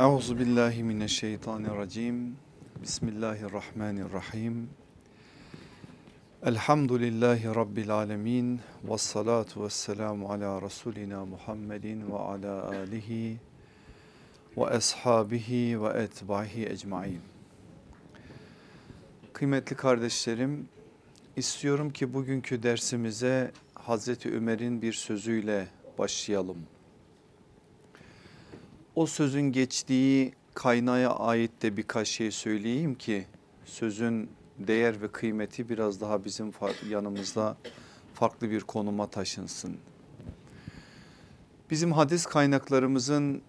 Euzu billahi mineşşeytanirracim. Bismillahirrahmanirrahim. Elhamdülillahi rabbil alamin. Ves salatu vesselamu ala rasulina Muhammedin ve ala alihi ve ashabihi ve etbahi ecmaîn. Kıymetli kardeşlerim, istiyorum ki bugünkü dersimize Hazreti Ömer'in bir sözüyle başlayalım. O sözün geçtiği kaynağa ait de birkaç şey söyleyeyim ki sözün değer ve kıymeti biraz daha bizim yanımızda farklı bir konuma taşınsın. Bizim hadis kaynaklarımızın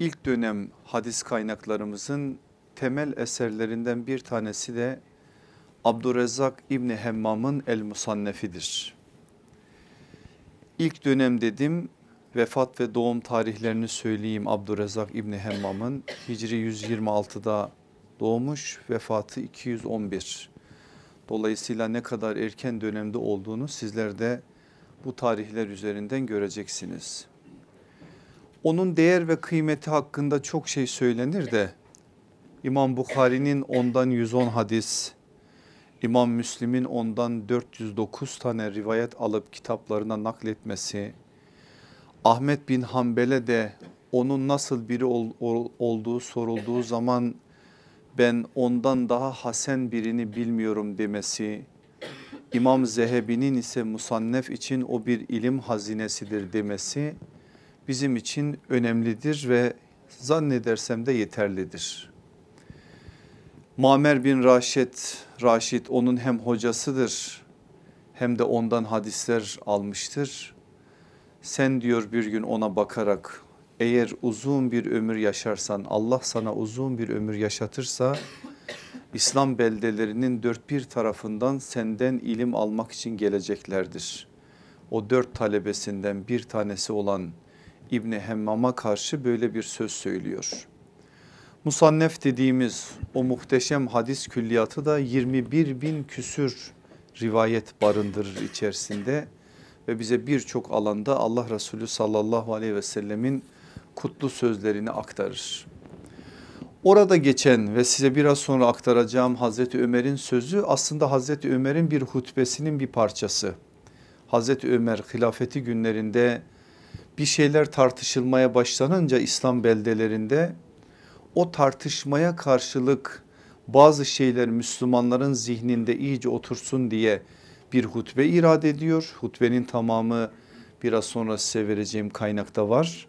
ilk dönem hadis kaynaklarımızın temel eserlerinden bir tanesi de Abdurrezzak İbni Hemmam'ın El Musannefidir. İlk dönem dedim vefat ve doğum tarihlerini söyleyeyim Abdurrezzak İbni Hemmam'ın. Hicri 126'da doğmuş, vefatı 211. Dolayısıyla ne kadar erken dönemde olduğunu sizler de bu tarihler üzerinden göreceksiniz. Onun değer ve kıymeti hakkında çok şey söylenir de İmam Bukhari'nin ondan 110 hadis, İmam Müslim'in ondan 409 tane rivayet alıp kitaplarına nakletmesi, Ahmet bin Hanbel'e de onun nasıl biri ol, ol, olduğu sorulduğu zaman ben ondan daha hasen birini bilmiyorum demesi, İmam Zehebi'nin ise musannef için o bir ilim hazinesidir demesi bizim için önemlidir ve zannedersem de yeterlidir. Mamer bin Raşid, Raşid onun hem hocasıdır hem de ondan hadisler almıştır. Sen diyor bir gün ona bakarak eğer uzun bir ömür yaşarsan Allah sana uzun bir ömür yaşatırsa İslam beldelerinin dört bir tarafından senden ilim almak için geleceklerdir. O dört talebesinden bir tanesi olan İbni Hemmam'a karşı böyle bir söz söylüyor. Musannef dediğimiz o muhteşem hadis külliyatı da 21 bin küsür rivayet barındırır içerisinde ve bize birçok alanda Allah Resulü sallallahu aleyhi ve sellemin kutlu sözlerini aktarır. Orada geçen ve size biraz sonra aktaracağım Hazreti Ömer'in sözü aslında Hazreti Ömer'in bir hutbesinin bir parçası. Hazreti Ömer hilafeti günlerinde bir şeyler tartışılmaya başlanınca İslam beldelerinde o tartışmaya karşılık bazı şeyler Müslümanların zihninde iyice otursun diye bir hutbe irade ediyor. Hutbenin tamamı biraz sonra size vereceğim kaynakta var.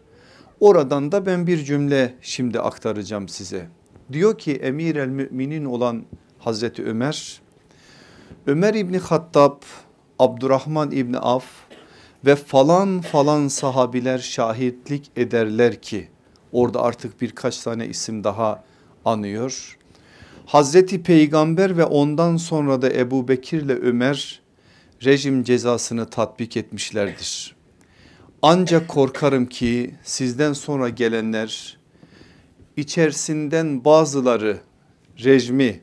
Oradan da ben bir cümle şimdi aktaracağım size. Diyor ki emir el müminin olan Hazreti Ömer, Ömer İbni Hattab, Abdurrahman İbni Af ve falan falan sahabiler şahitlik ederler ki orada artık birkaç tane isim daha anıyor. Hazreti Peygamber ve ondan sonra da Ebu Bekir ile Ömer rejim cezasını tatbik etmişlerdir. Ancak korkarım ki sizden sonra gelenler içerisinden bazıları rejimi,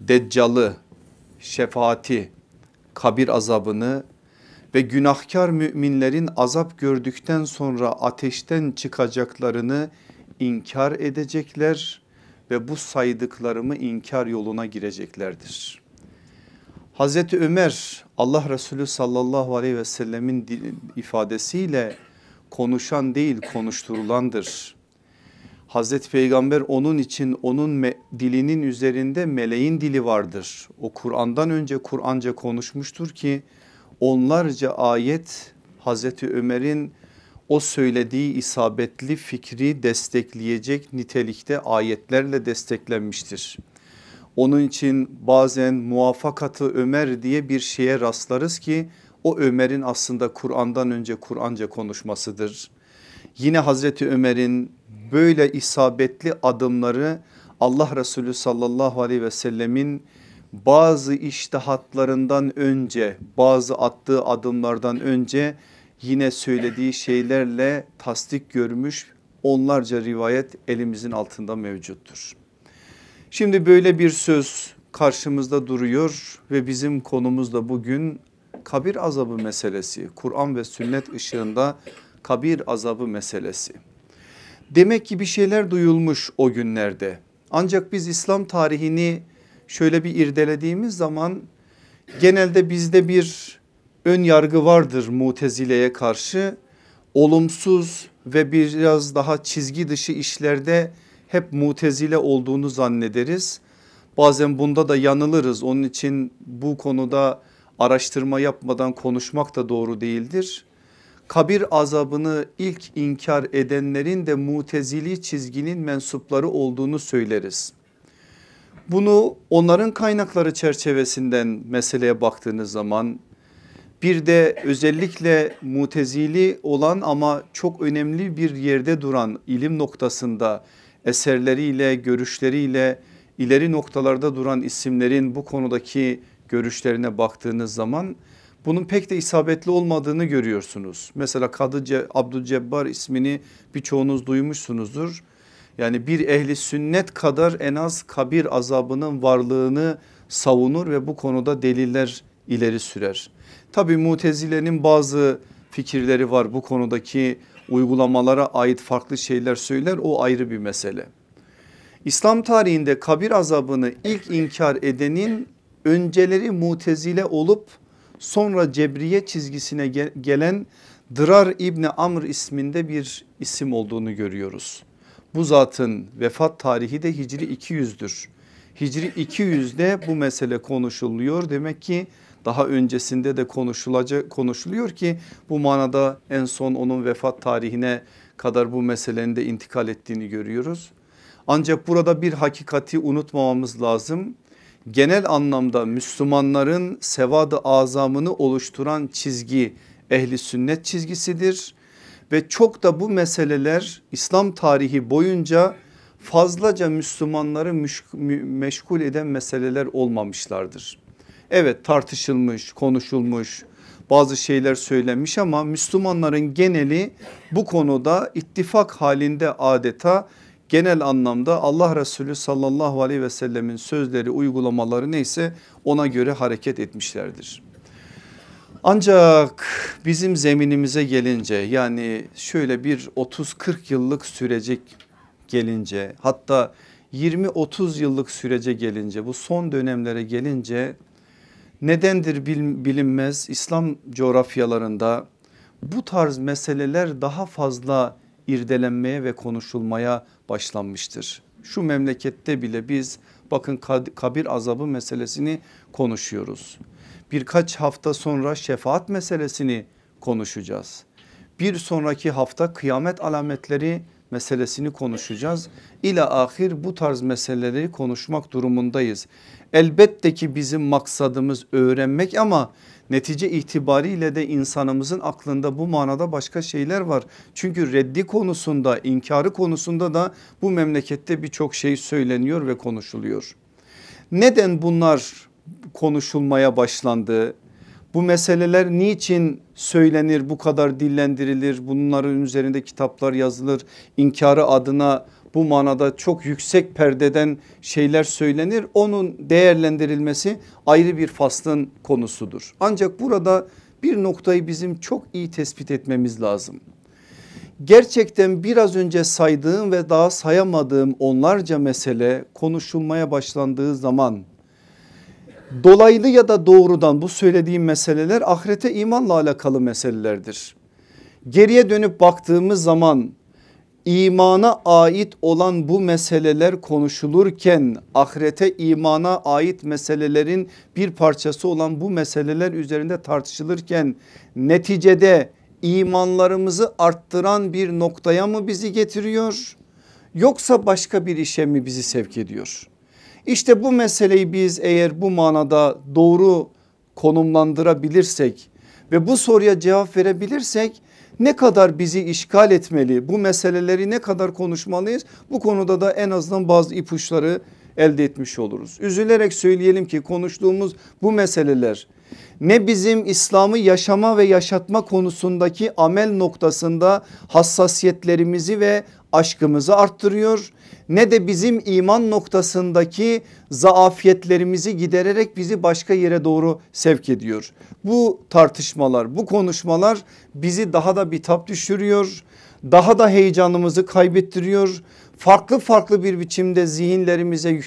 deccalı, şefaati, kabir azabını ve günahkar müminlerin azap gördükten sonra ateşten çıkacaklarını inkar edecekler ve bu saydıklarımı inkar yoluna gireceklerdir. Hazreti Ömer Allah Resulü sallallahu aleyhi ve sellemin ifadesiyle konuşan değil konuşturulandır. Hazreti Peygamber onun için onun dilinin üzerinde meleğin dili vardır. O Kur'an'dan önce Kur'anca konuşmuştur ki onlarca ayet Hazreti Ömer'in o söylediği isabetli fikri destekleyecek nitelikte ayetlerle desteklenmiştir. Onun için bazen muvaffakatı Ömer diye bir şeye rastlarız ki o Ömer'in aslında Kur'an'dan önce Kur'anca konuşmasıdır. Yine Hazreti Ömer'in böyle isabetli adımları Allah Resulü sallallahu aleyhi ve sellemin bazı iştihatlarından önce bazı attığı adımlardan önce yine söylediği şeylerle tasdik görmüş onlarca rivayet elimizin altında mevcuttur. Şimdi böyle bir söz karşımızda duruyor ve bizim konumuz da bugün kabir azabı meselesi. Kur'an ve sünnet ışığında kabir azabı meselesi. Demek ki bir şeyler duyulmuş o günlerde. Ancak biz İslam tarihini şöyle bir irdelediğimiz zaman genelde bizde bir ön yargı vardır mutezileye karşı. Olumsuz ve biraz daha çizgi dışı işlerde hep mutezile olduğunu zannederiz. Bazen bunda da yanılırız onun için bu konuda araştırma yapmadan konuşmak da doğru değildir. Kabir azabını ilk inkar edenlerin de mutezili çizginin mensupları olduğunu söyleriz. Bunu onların kaynakları çerçevesinden meseleye baktığınız zaman bir de özellikle mutezili olan ama çok önemli bir yerde duran ilim noktasında eserleriyle, görüşleriyle ileri noktalarda duran isimlerin bu konudaki görüşlerine baktığınız zaman bunun pek de isabetli olmadığını görüyorsunuz. Mesela Kadı Abdülcebbar ismini birçoğunuz duymuşsunuzdur. Yani bir ehli sünnet kadar en az kabir azabının varlığını savunur ve bu konuda deliller ileri sürer. Tabi mutezilenin bazı fikirleri var bu konudaki uygulamalara ait farklı şeyler söyler o ayrı bir mesele. İslam tarihinde kabir azabını ilk inkar edenin önceleri mutezile olup sonra cebriye çizgisine gelen Dırar İbni Amr isminde bir isim olduğunu görüyoruz. Bu zatın vefat tarihi de Hicri 200'dür. Hicri 200'de bu mesele konuşuluyor. Demek ki daha öncesinde de konuşulacak konuşuluyor ki bu manada en son onun vefat tarihine kadar bu meselenin de intikal ettiğini görüyoruz. Ancak burada bir hakikati unutmamamız lazım. Genel anlamda Müslümanların sevadı azamını oluşturan çizgi ehli sünnet çizgisidir ve çok da bu meseleler İslam tarihi boyunca fazlaca Müslümanları meşgul eden meseleler olmamışlardır. Evet tartışılmış, konuşulmuş, bazı şeyler söylenmiş ama Müslümanların geneli bu konuda ittifak halinde adeta genel anlamda Allah Resulü sallallahu aleyhi ve sellemin sözleri uygulamaları neyse ona göre hareket etmişlerdir. Ancak bizim zeminimize gelince yani şöyle bir 30-40 yıllık sürecek gelince hatta 20-30 yıllık sürece gelince bu son dönemlere gelince Nedendir bilinmez İslam coğrafyalarında bu tarz meseleler daha fazla irdelenmeye ve konuşulmaya başlanmıştır. Şu memlekette bile biz bakın kabir azabı meselesini konuşuyoruz. Birkaç hafta sonra şefaat meselesini konuşacağız. Bir sonraki hafta kıyamet alametleri meselesini konuşacağız. İla ahir bu tarz meseleleri konuşmak durumundayız. Elbette ki bizim maksadımız öğrenmek ama netice itibariyle de insanımızın aklında bu manada başka şeyler var. Çünkü reddi konusunda inkarı konusunda da bu memlekette birçok şey söyleniyor ve konuşuluyor. Neden bunlar konuşulmaya başlandı? Bu meseleler niçin söylenir bu kadar dillendirilir bunların üzerinde kitaplar yazılır inkarı adına bu manada çok yüksek perdeden şeyler söylenir. Onun değerlendirilmesi ayrı bir faslın konusudur. Ancak burada bir noktayı bizim çok iyi tespit etmemiz lazım. Gerçekten biraz önce saydığım ve daha sayamadığım onlarca mesele konuşulmaya başlandığı zaman dolaylı ya da doğrudan bu söylediğim meseleler ahirete imanla alakalı meselelerdir. Geriye dönüp baktığımız zaman imana ait olan bu meseleler konuşulurken ahirete imana ait meselelerin bir parçası olan bu meseleler üzerinde tartışılırken neticede imanlarımızı arttıran bir noktaya mı bizi getiriyor yoksa başka bir işe mi bizi sevk ediyor? İşte bu meseleyi biz eğer bu manada doğru konumlandırabilirsek ve bu soruya cevap verebilirsek ne kadar bizi işgal etmeli bu meseleleri ne kadar konuşmalıyız bu konuda da en azından bazı ipuçları elde etmiş oluruz. Üzülerek söyleyelim ki konuştuğumuz bu meseleler ne bizim İslam'ı yaşama ve yaşatma konusundaki amel noktasında hassasiyetlerimizi ve aşkımızı arttırıyor ne de bizim iman noktasındaki zaafiyetlerimizi gidererek bizi başka yere doğru sevk ediyor. Bu tartışmalar bu konuşmalar bizi daha da bitap düşürüyor daha da heyecanımızı kaybettiriyor. Farklı farklı bir biçimde zihinlerimize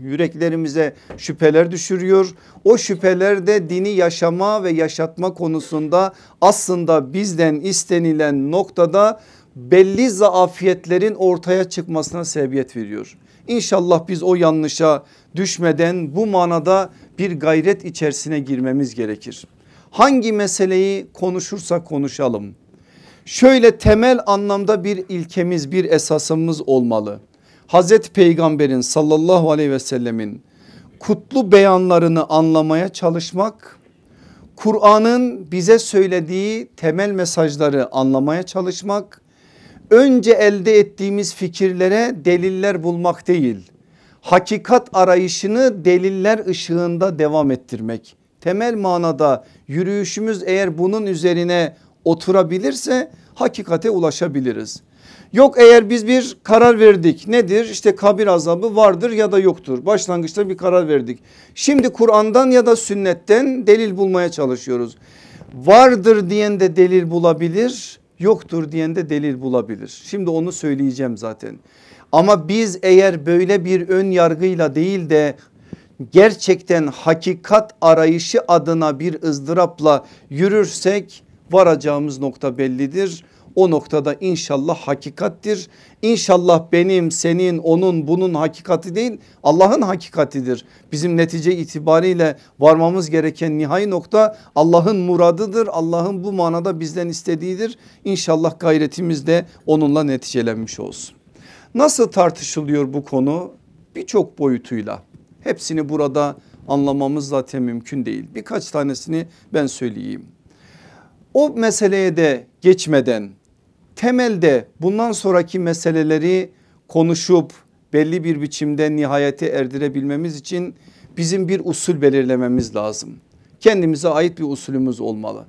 yüreklerimize şüpheler düşürüyor. O şüpheler de dini yaşama ve yaşatma konusunda aslında bizden istenilen noktada belli zaafiyetlerin ortaya çıkmasına sebebiyet veriyor. İnşallah biz o yanlışa düşmeden bu manada bir gayret içerisine girmemiz gerekir. Hangi meseleyi konuşursak konuşalım. Şöyle temel anlamda bir ilkemiz bir esasımız olmalı. Hazreti Peygamber'in sallallahu aleyhi ve sellemin kutlu beyanlarını anlamaya çalışmak Kur'an'ın bize söylediği temel mesajları anlamaya çalışmak önce elde ettiğimiz fikirlere deliller bulmak değil hakikat arayışını deliller ışığında devam ettirmek. Temel manada yürüyüşümüz eğer bunun üzerine oturabilirse hakikate ulaşabiliriz. Yok eğer biz bir karar verdik nedir işte kabir azabı vardır ya da yoktur başlangıçta bir karar verdik. Şimdi Kur'an'dan ya da sünnetten delil bulmaya çalışıyoruz. Vardır diyen de delil bulabilir yoktur diyen de delil bulabilir. Şimdi onu söyleyeceğim zaten. Ama biz eğer böyle bir ön yargıyla değil de gerçekten hakikat arayışı adına bir ızdırapla yürürsek varacağımız nokta bellidir o noktada inşallah hakikattir. İnşallah benim senin onun bunun hakikati değil Allah'ın hakikatidir. Bizim netice itibariyle varmamız gereken nihai nokta Allah'ın muradıdır. Allah'ın bu manada bizden istediğidir. İnşallah gayretimiz de onunla neticelenmiş olsun. Nasıl tartışılıyor bu konu? Birçok boyutuyla hepsini burada anlamamız zaten mümkün değil. Birkaç tanesini ben söyleyeyim. O meseleye de geçmeden temelde bundan sonraki meseleleri konuşup belli bir biçimde nihayete erdirebilmemiz için bizim bir usul belirlememiz lazım. Kendimize ait bir usulümüz olmalı.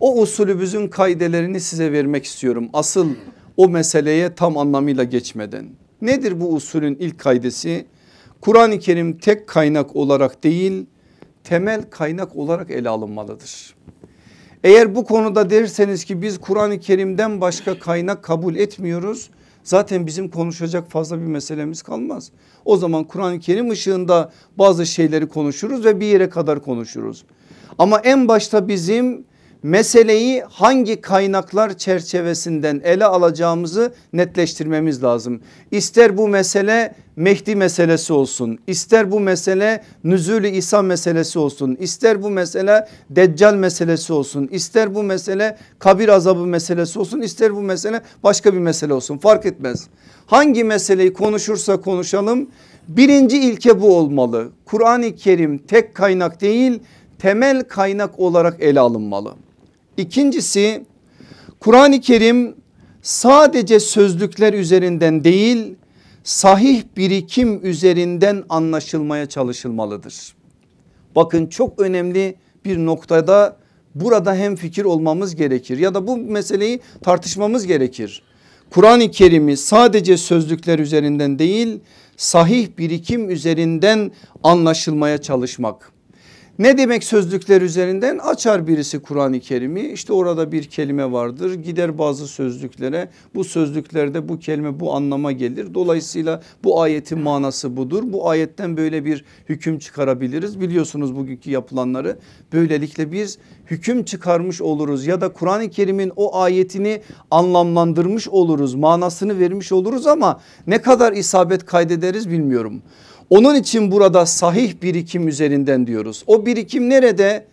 O usulümüzün kaidelerini size vermek istiyorum. Asıl o meseleye tam anlamıyla geçmeden. Nedir bu usulün ilk kaidesi? Kur'an-ı Kerim tek kaynak olarak değil temel kaynak olarak ele alınmalıdır. Eğer bu konuda derseniz ki biz Kur'an-ı Kerim'den başka kaynak kabul etmiyoruz. Zaten bizim konuşacak fazla bir meselemiz kalmaz. O zaman Kur'an-ı Kerim ışığında bazı şeyleri konuşuruz ve bir yere kadar konuşuruz. Ama en başta bizim meseleyi hangi kaynaklar çerçevesinden ele alacağımızı netleştirmemiz lazım. İster bu mesele Mehdi meselesi olsun, ister bu mesele nüzül-i İsa meselesi olsun, ister bu mesele Deccal meselesi olsun, ister bu mesele kabir azabı meselesi olsun, ister bu mesele başka bir mesele olsun fark etmez. Hangi meseleyi konuşursa konuşalım birinci ilke bu olmalı. Kur'an-ı Kerim tek kaynak değil temel kaynak olarak ele alınmalı. İkincisi Kur'an-ı Kerim sadece sözlükler üzerinden değil sahih birikim üzerinden anlaşılmaya çalışılmalıdır. Bakın çok önemli bir noktada burada hem fikir olmamız gerekir ya da bu meseleyi tartışmamız gerekir. Kur'an-ı Kerim'i sadece sözlükler üzerinden değil sahih birikim üzerinden anlaşılmaya çalışmak. Ne demek sözlükler üzerinden? Açar birisi Kur'an-ı Kerim'i işte orada bir kelime vardır gider bazı sözlüklere bu sözlüklerde bu kelime bu anlama gelir. Dolayısıyla bu ayetin manası budur. Bu ayetten böyle bir hüküm çıkarabiliriz. Biliyorsunuz bugünkü yapılanları böylelikle biz hüküm çıkarmış oluruz ya da Kur'an-ı Kerim'in o ayetini anlamlandırmış oluruz manasını vermiş oluruz ama ne kadar isabet kaydederiz bilmiyorum. Onun için burada sahih birikim üzerinden diyoruz. O birikim nerede?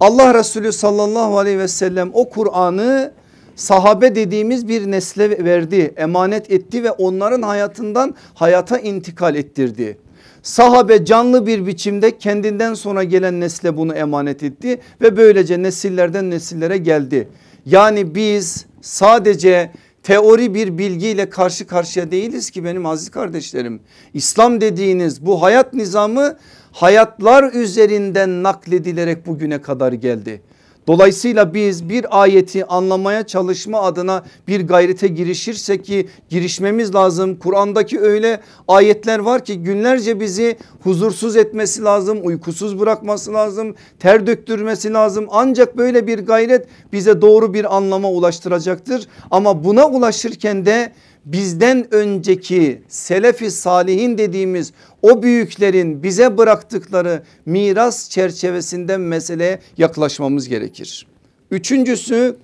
Allah Resulü sallallahu aleyhi ve sellem o Kur'an'ı sahabe dediğimiz bir nesle verdi, emanet etti ve onların hayatından hayata intikal ettirdi. Sahabe canlı bir biçimde kendinden sonra gelen nesle bunu emanet etti ve böylece nesillerden nesillere geldi. Yani biz sadece teori bir bilgiyle karşı karşıya değiliz ki benim aziz kardeşlerim. İslam dediğiniz bu hayat nizamı hayatlar üzerinden nakledilerek bugüne kadar geldi. Dolayısıyla biz bir ayeti anlamaya çalışma adına bir gayrete girişirsek ki girişmemiz lazım. Kur'an'daki öyle ayetler var ki günlerce bizi huzursuz etmesi lazım, uykusuz bırakması lazım, ter döktürmesi lazım. Ancak böyle bir gayret bize doğru bir anlama ulaştıracaktır. Ama buna ulaşırken de bizden önceki selefi salihin dediğimiz o büyüklerin bize bıraktıkları miras çerçevesinde meseleye yaklaşmamız gerekir. Üçüncüsü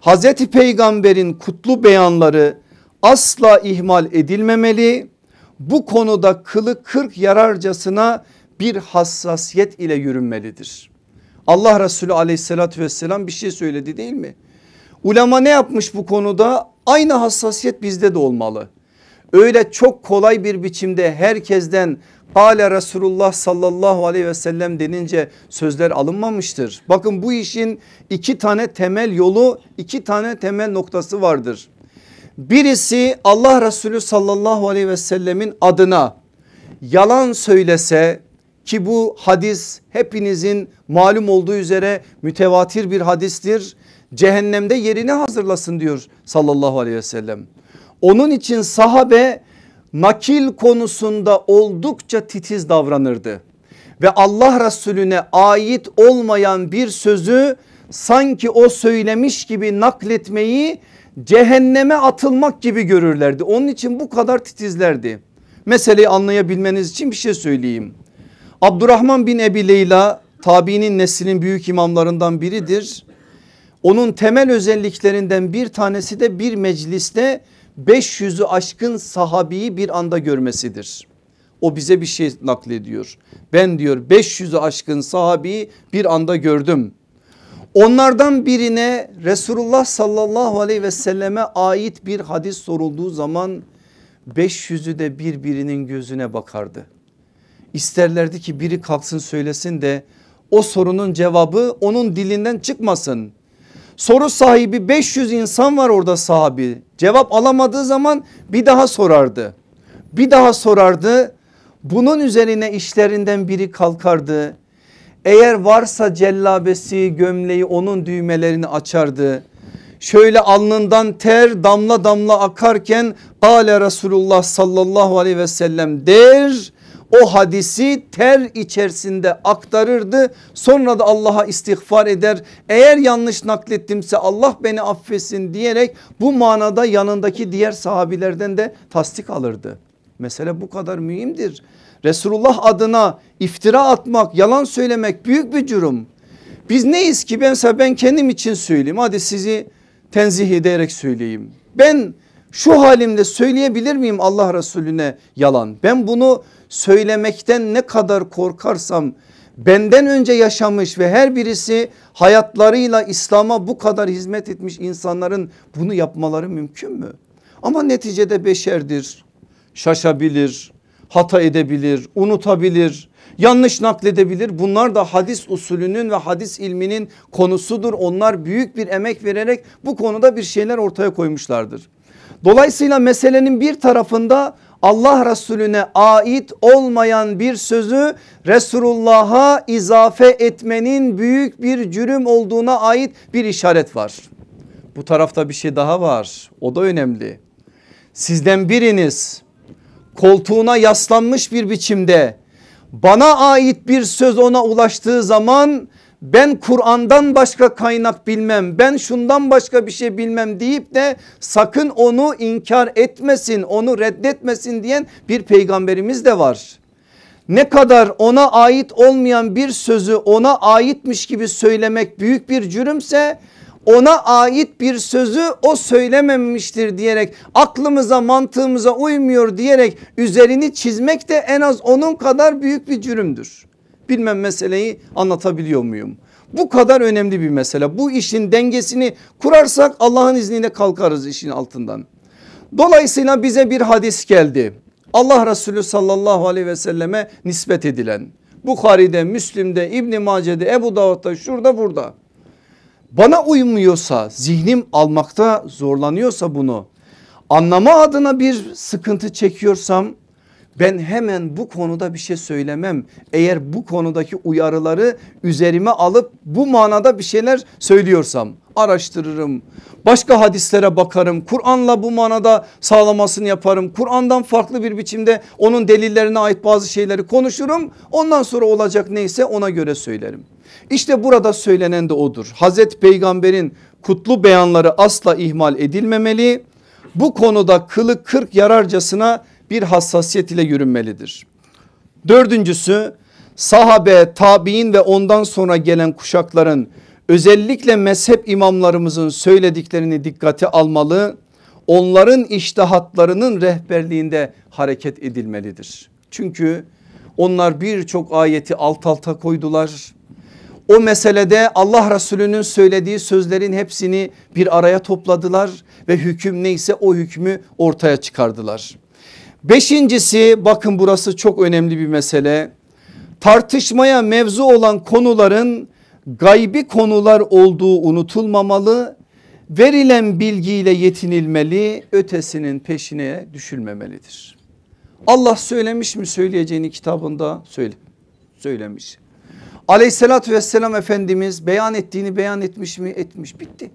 Hazreti Peygamber'in kutlu beyanları asla ihmal edilmemeli. Bu konuda kılı kırk yararcasına bir hassasiyet ile yürünmelidir. Allah Resulü aleyhissalatü vesselam bir şey söyledi değil mi? Ulema ne yapmış bu konuda? Aynı hassasiyet bizde de olmalı. Öyle çok kolay bir biçimde herkesten Kale Resulullah sallallahu aleyhi ve sellem denince sözler alınmamıştır. Bakın bu işin iki tane temel yolu iki tane temel noktası vardır. Birisi Allah Resulü sallallahu aleyhi ve sellemin adına yalan söylese ki bu hadis hepinizin malum olduğu üzere mütevatir bir hadistir cehennemde yerini hazırlasın diyor sallallahu aleyhi ve sellem. Onun için sahabe nakil konusunda oldukça titiz davranırdı. Ve Allah Resulüne ait olmayan bir sözü sanki o söylemiş gibi nakletmeyi cehenneme atılmak gibi görürlerdi. Onun için bu kadar titizlerdi. Meseleyi anlayabilmeniz için bir şey söyleyeyim. Abdurrahman bin Ebi Leyla tabiinin neslinin büyük imamlarından biridir. Onun temel özelliklerinden bir tanesi de bir mecliste 500'ü aşkın sahabiyi bir anda görmesidir. O bize bir şey naklediyor. Ben diyor 500'ü aşkın sahabiyi bir anda gördüm. Onlardan birine Resulullah sallallahu aleyhi ve selleme ait bir hadis sorulduğu zaman 500'ü de birbirinin gözüne bakardı. İsterlerdi ki biri kalksın söylesin de o sorunun cevabı onun dilinden çıkmasın. Soru sahibi 500 insan var orada sahibi Cevap alamadığı zaman bir daha sorardı. Bir daha sorardı. Bunun üzerine işlerinden biri kalkardı. Eğer varsa cellabesi gömleği onun düğmelerini açardı. Şöyle alnından ter damla damla akarken Kale Resulullah sallallahu aleyhi ve sellem der o hadisi ter içerisinde aktarırdı. Sonra da Allah'a istiğfar eder. Eğer yanlış naklettimse Allah beni affetsin diyerek bu manada yanındaki diğer sahabilerden de tasdik alırdı. Mesele bu kadar mühimdir. Resulullah adına iftira atmak, yalan söylemek büyük bir cürüm. Biz neyiz ki ben, ben kendim için söyleyeyim. Hadi sizi tenzih ederek söyleyeyim. Ben şu halimde söyleyebilir miyim Allah Resulüne yalan? Ben bunu söylemekten ne kadar korkarsam benden önce yaşamış ve her birisi hayatlarıyla İslam'a bu kadar hizmet etmiş insanların bunu yapmaları mümkün mü? Ama neticede beşerdir, şaşabilir, hata edebilir, unutabilir, yanlış nakledebilir. Bunlar da hadis usulünün ve hadis ilminin konusudur. Onlar büyük bir emek vererek bu konuda bir şeyler ortaya koymuşlardır. Dolayısıyla meselenin bir tarafında Allah Resulüne ait olmayan bir sözü Resulullah'a izafe etmenin büyük bir cürüm olduğuna ait bir işaret var. Bu tarafta bir şey daha var o da önemli. Sizden biriniz koltuğuna yaslanmış bir biçimde bana ait bir söz ona ulaştığı zaman ben Kur'an'dan başka kaynak bilmem ben şundan başka bir şey bilmem deyip de sakın onu inkar etmesin onu reddetmesin diyen bir peygamberimiz de var. Ne kadar ona ait olmayan bir sözü ona aitmiş gibi söylemek büyük bir cürümse ona ait bir sözü o söylememiştir diyerek aklımıza mantığımıza uymuyor diyerek üzerini çizmek de en az onun kadar büyük bir cürümdür bilmem meseleyi anlatabiliyor muyum? Bu kadar önemli bir mesele. Bu işin dengesini kurarsak Allah'ın izniyle kalkarız işin altından. Dolayısıyla bize bir hadis geldi. Allah Resulü sallallahu aleyhi ve selleme nispet edilen. Bukhari'de, Müslim'de, İbni Mace'de, Ebu Davud'da, şurada burada. Bana uymuyorsa, zihnim almakta zorlanıyorsa bunu, anlama adına bir sıkıntı çekiyorsam ben hemen bu konuda bir şey söylemem. Eğer bu konudaki uyarıları üzerime alıp bu manada bir şeyler söylüyorsam araştırırım. Başka hadislere bakarım. Kur'an'la bu manada sağlamasını yaparım. Kur'an'dan farklı bir biçimde onun delillerine ait bazı şeyleri konuşurum. Ondan sonra olacak neyse ona göre söylerim. İşte burada söylenen de odur. Hazreti Peygamber'in kutlu beyanları asla ihmal edilmemeli. Bu konuda kılı kırk yararcasına bir hassasiyet ile yürünmelidir. Dördüncüsü sahabe, tabi'in ve ondan sonra gelen kuşakların özellikle mezhep imamlarımızın söylediklerini dikkate almalı. Onların iştihatlarının rehberliğinde hareket edilmelidir. Çünkü onlar birçok ayeti alt alta koydular. O meselede Allah Resulü'nün söylediği sözlerin hepsini bir araya topladılar ve hüküm neyse o hükmü ortaya çıkardılar. Beşincisi bakın burası çok önemli bir mesele. Tartışmaya mevzu olan konuların gaybi konular olduğu unutulmamalı. Verilen bilgiyle yetinilmeli, ötesinin peşine düşülmemelidir. Allah söylemiş mi söyleyeceğini kitabında söyle, söylemiş. Aleyhissalatü vesselam Efendimiz beyan ettiğini beyan etmiş mi? Etmiş bitti.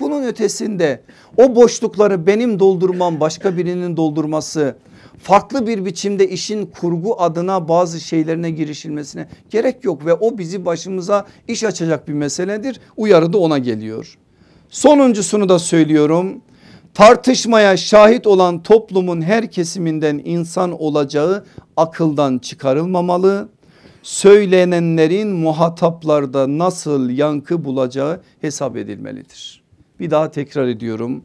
Bunun ötesinde o boşlukları benim doldurmam başka birinin doldurması farklı bir biçimde işin kurgu adına bazı şeylerine girişilmesine gerek yok ve o bizi başımıza iş açacak bir meseledir. Uyarı da ona geliyor. Sonuncusunu da söylüyorum. Tartışmaya şahit olan toplumun her kesiminden insan olacağı akıldan çıkarılmamalı. Söylenenlerin muhataplarda nasıl yankı bulacağı hesap edilmelidir. Bir daha tekrar ediyorum.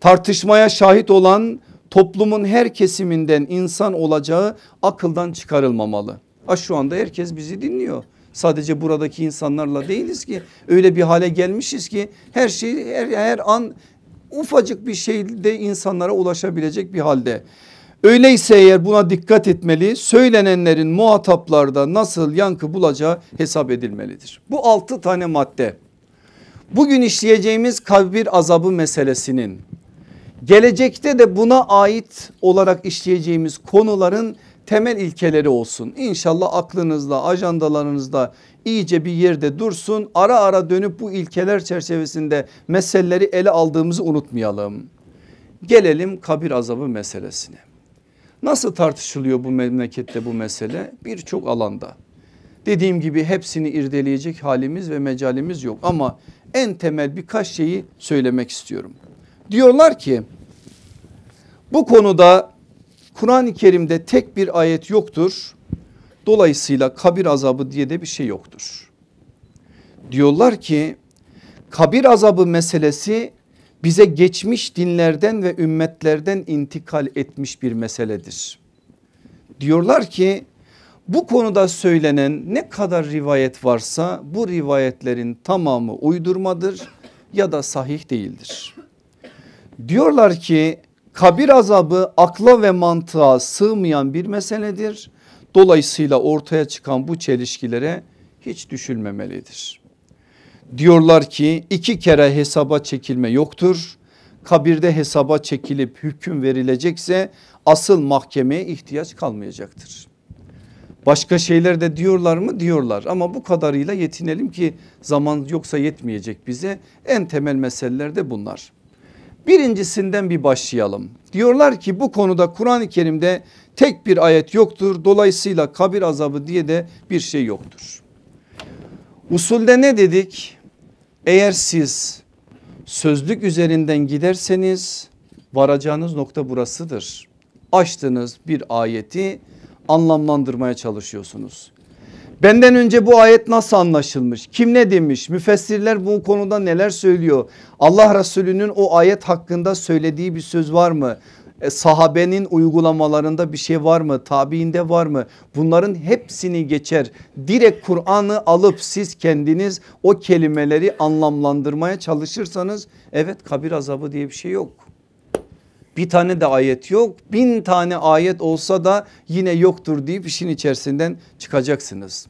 Tartışmaya şahit olan toplumun her kesiminden insan olacağı akıldan çıkarılmamalı. Ha şu anda herkes bizi dinliyor. Sadece buradaki insanlarla değiliz ki öyle bir hale gelmişiz ki her şey her, her an ufacık bir şeyde insanlara ulaşabilecek bir halde. Öyleyse eğer buna dikkat etmeli söylenenlerin muhataplarda nasıl yankı bulacağı hesap edilmelidir. Bu altı tane madde. Bugün işleyeceğimiz kabir azabı meselesinin Gelecekte de buna ait olarak işleyeceğimiz konuların temel ilkeleri olsun. İnşallah aklınızda ajandalarınızda iyice bir yerde dursun. Ara ara dönüp bu ilkeler çerçevesinde meseleleri ele aldığımızı unutmayalım. Gelelim kabir azabı meselesine. Nasıl tartışılıyor bu memlekette bu mesele? Birçok alanda. Dediğim gibi hepsini irdeleyecek halimiz ve mecalimiz yok ama en temel birkaç şeyi söylemek istiyorum. Diyorlar ki bu konuda Kur'an-ı Kerim'de tek bir ayet yoktur. Dolayısıyla kabir azabı diye de bir şey yoktur. Diyorlar ki kabir azabı meselesi bize geçmiş dinlerden ve ümmetlerden intikal etmiş bir meseledir. Diyorlar ki bu konuda söylenen ne kadar rivayet varsa bu rivayetlerin tamamı uydurmadır ya da sahih değildir. Diyorlar ki kabir azabı akla ve mantığa sığmayan bir meseledir. Dolayısıyla ortaya çıkan bu çelişkilere hiç düşülmemelidir. Diyorlar ki iki kere hesaba çekilme yoktur. Kabirde hesaba çekilip hüküm verilecekse asıl mahkemeye ihtiyaç kalmayacaktır. Başka şeyler de diyorlar mı? Diyorlar ama bu kadarıyla yetinelim ki zaman yoksa yetmeyecek bize. En temel meseleler de bunlar. Birincisinden bir başlayalım. Diyorlar ki bu konuda Kur'an-ı Kerim'de tek bir ayet yoktur. Dolayısıyla kabir azabı diye de bir şey yoktur. Usulde ne dedik? Eğer siz sözlük üzerinden giderseniz varacağınız nokta burasıdır. Açtınız bir ayeti anlamlandırmaya çalışıyorsunuz. Benden önce bu ayet nasıl anlaşılmış? Kim ne demiş? Müfessirler bu konuda neler söylüyor? Allah Resulü'nün o ayet hakkında söylediği bir söz var mı? E, sahabenin uygulamalarında bir şey var mı? Tabiinde var mı? Bunların hepsini geçer. Direkt Kur'an'ı alıp siz kendiniz o kelimeleri anlamlandırmaya çalışırsanız evet kabir azabı diye bir şey yok bir tane de ayet yok bin tane ayet olsa da yine yoktur deyip işin içerisinden çıkacaksınız.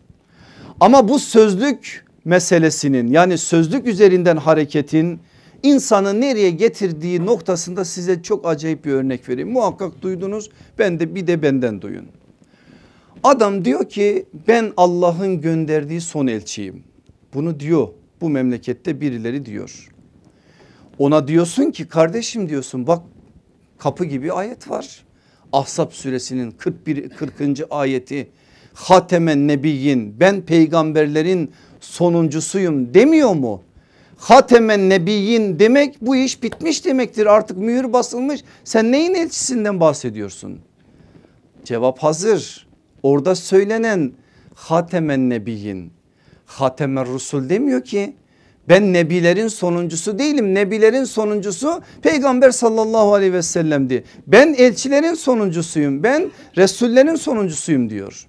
Ama bu sözlük meselesinin yani sözlük üzerinden hareketin insanı nereye getirdiği noktasında size çok acayip bir örnek vereyim. Muhakkak duydunuz ben de bir de benden duyun. Adam diyor ki ben Allah'ın gönderdiği son elçiyim. Bunu diyor bu memlekette birileri diyor. Ona diyorsun ki kardeşim diyorsun bak kapı gibi ayet var. Ahsap suresinin 41 40. ayeti Hatemen nebiyin. ben peygamberlerin sonuncusuyum demiyor mu? Hatemen nebiyin demek bu iş bitmiş demektir artık mühür basılmış sen neyin elçisinden bahsediyorsun? Cevap hazır orada söylenen Hatemen nebiyin. Hatemen Rusul demiyor ki ben nebilerin sonuncusu değilim. Nebilerin sonuncusu peygamber sallallahu aleyhi ve sellem'di. Ben elçilerin sonuncusuyum. Ben resullerin sonuncusuyum diyor.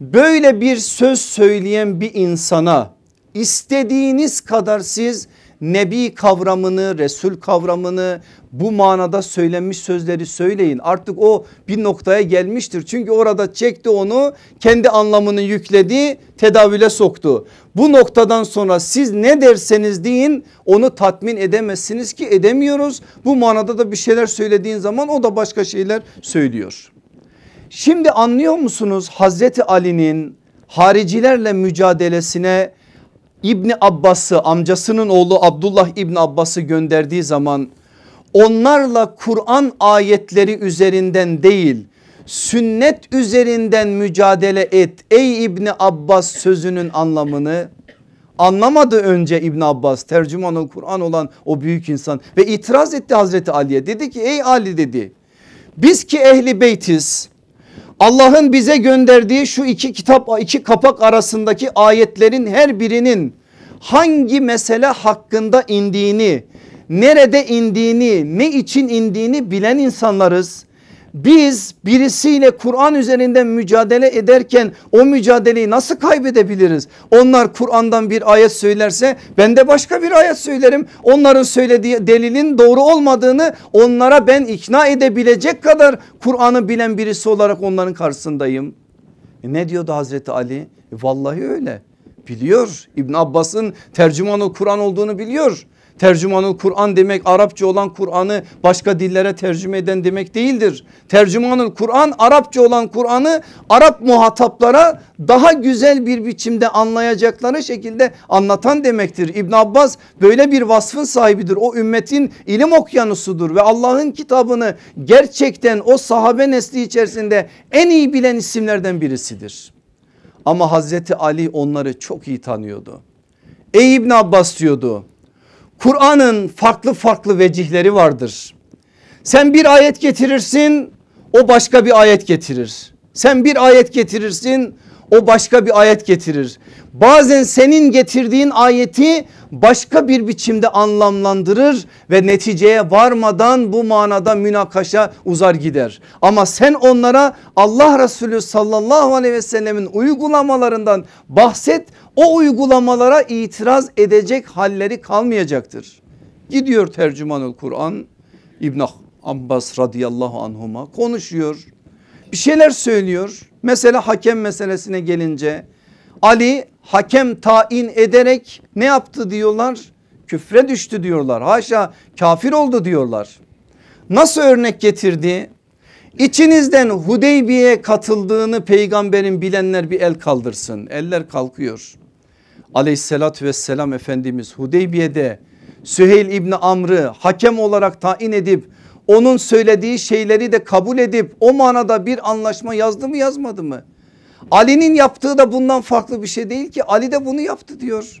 Böyle bir söz söyleyen bir insana istediğiniz kadar siz nebi kavramını, resul kavramını bu manada söylenmiş sözleri söyleyin. Artık o bir noktaya gelmiştir. Çünkü orada çekti onu kendi anlamını yükledi tedavüle soktu. Bu noktadan sonra siz ne derseniz deyin onu tatmin edemezsiniz ki edemiyoruz. Bu manada da bir şeyler söylediğin zaman o da başka şeyler söylüyor. Şimdi anlıyor musunuz Hazreti Ali'nin haricilerle mücadelesine İbni Abbas'ı amcasının oğlu Abdullah İbni Abbas'ı gönderdiği zaman onlarla Kur'an ayetleri üzerinden değil sünnet üzerinden mücadele et ey İbni Abbas sözünün anlamını anlamadı önce İbni Abbas tercümanı Kur'an olan o büyük insan ve itiraz etti Hazreti Ali'ye dedi ki ey Ali dedi biz ki ehli beytiz Allah'ın bize gönderdiği şu iki kitap iki kapak arasındaki ayetlerin her birinin hangi mesele hakkında indiğini, nerede indiğini, ne için indiğini bilen insanlarız. Biz birisiyle Kur'an üzerinden mücadele ederken o mücadeleyi nasıl kaybedebiliriz? Onlar Kur'an'dan bir ayet söylerse ben de başka bir ayet söylerim. Onların söylediği delilin doğru olmadığını onlara ben ikna edebilecek kadar Kur'an'ı bilen birisi olarak onların karşısındayım. E ne diyordu Hazreti Ali? E vallahi öyle biliyor. İbn Abbas'ın tercümanı Kur'an olduğunu biliyor. Tercümanul Kur'an demek Arapça olan Kur'an'ı başka dillere tercüme eden demek değildir. Tercümanul Kur'an Arapça olan Kur'an'ı Arap muhataplara daha güzel bir biçimde anlayacakları şekilde anlatan demektir. İbn Abbas böyle bir vasfın sahibidir. O ümmetin ilim okyanusudur ve Allah'ın kitabını gerçekten o sahabe nesli içerisinde en iyi bilen isimlerden birisidir. Ama Hazreti Ali onları çok iyi tanıyordu. Ey İbn Abbas diyordu Kur'an'ın farklı farklı vecihleri vardır. Sen bir ayet getirirsin o başka bir ayet getirir. Sen bir ayet getirirsin o başka bir ayet getirir bazen senin getirdiğin ayeti başka bir biçimde anlamlandırır ve neticeye varmadan bu manada münakaşa uzar gider. Ama sen onlara Allah Resulü sallallahu aleyhi ve sellemin uygulamalarından bahset o uygulamalara itiraz edecek halleri kalmayacaktır. Gidiyor tercümanul Kur'an İbn Abbas radıyallahu anhuma konuşuyor bir şeyler söylüyor. Mesela hakem meselesine gelince Ali hakem tayin ederek ne yaptı diyorlar? Küfre düştü diyorlar. Haşa kafir oldu diyorlar. Nasıl örnek getirdi? İçinizden Hudeybiye katıldığını peygamberin bilenler bir el kaldırsın. Eller kalkıyor. Aleyhissalatü vesselam Efendimiz Hudeybiye'de Süheyl İbni Amr'ı hakem olarak tayin edip onun söylediği şeyleri de kabul edip o manada bir anlaşma yazdı mı yazmadı mı? Ali'nin yaptığı da bundan farklı bir şey değil ki Ali de bunu yaptı diyor.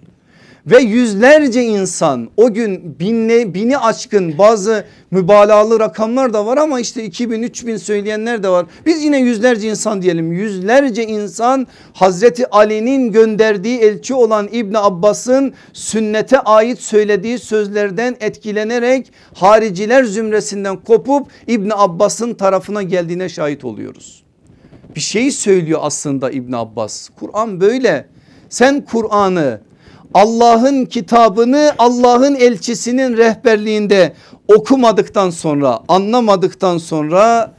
Ve yüzlerce insan o gün binle, bini aşkın bazı mübalağalı rakamlar da var ama işte 2000 3000 söyleyenler de var. Biz yine yüzlerce insan diyelim yüzlerce insan Hazreti Ali'nin gönderdiği elçi olan İbn Abbas'ın sünnete ait söylediği sözlerden etkilenerek hariciler zümresinden kopup İbn Abbas'ın tarafına geldiğine şahit oluyoruz. Bir şey söylüyor aslında İbn Abbas. Kur'an böyle. Sen Kur'an'ı Allah'ın kitabını Allah'ın elçisinin rehberliğinde okumadıktan sonra anlamadıktan sonra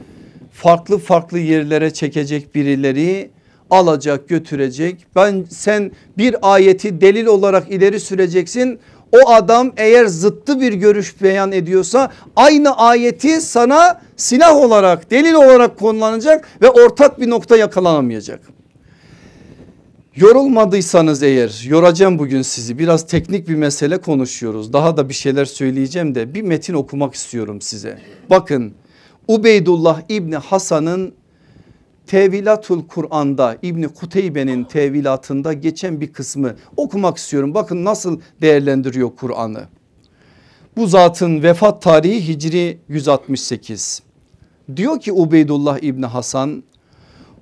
farklı farklı yerlere çekecek birileri alacak götürecek. Ben sen bir ayeti delil olarak ileri süreceksin o adam eğer zıttı bir görüş beyan ediyorsa aynı ayeti sana silah olarak delil olarak kullanacak ve ortak bir nokta yakalanamayacak. Yorulmadıysanız eğer yoracağım bugün sizi biraz teknik bir mesele konuşuyoruz. Daha da bir şeyler söyleyeceğim de bir metin okumak istiyorum size. Bakın Ubeydullah İbni Hasan'ın Tevilatul Kur'an'da İbni Kuteybe'nin tevilatında geçen bir kısmı okumak istiyorum. Bakın nasıl değerlendiriyor Kur'an'ı. Bu zatın vefat tarihi Hicri 168. Diyor ki Ubeydullah İbni Hasan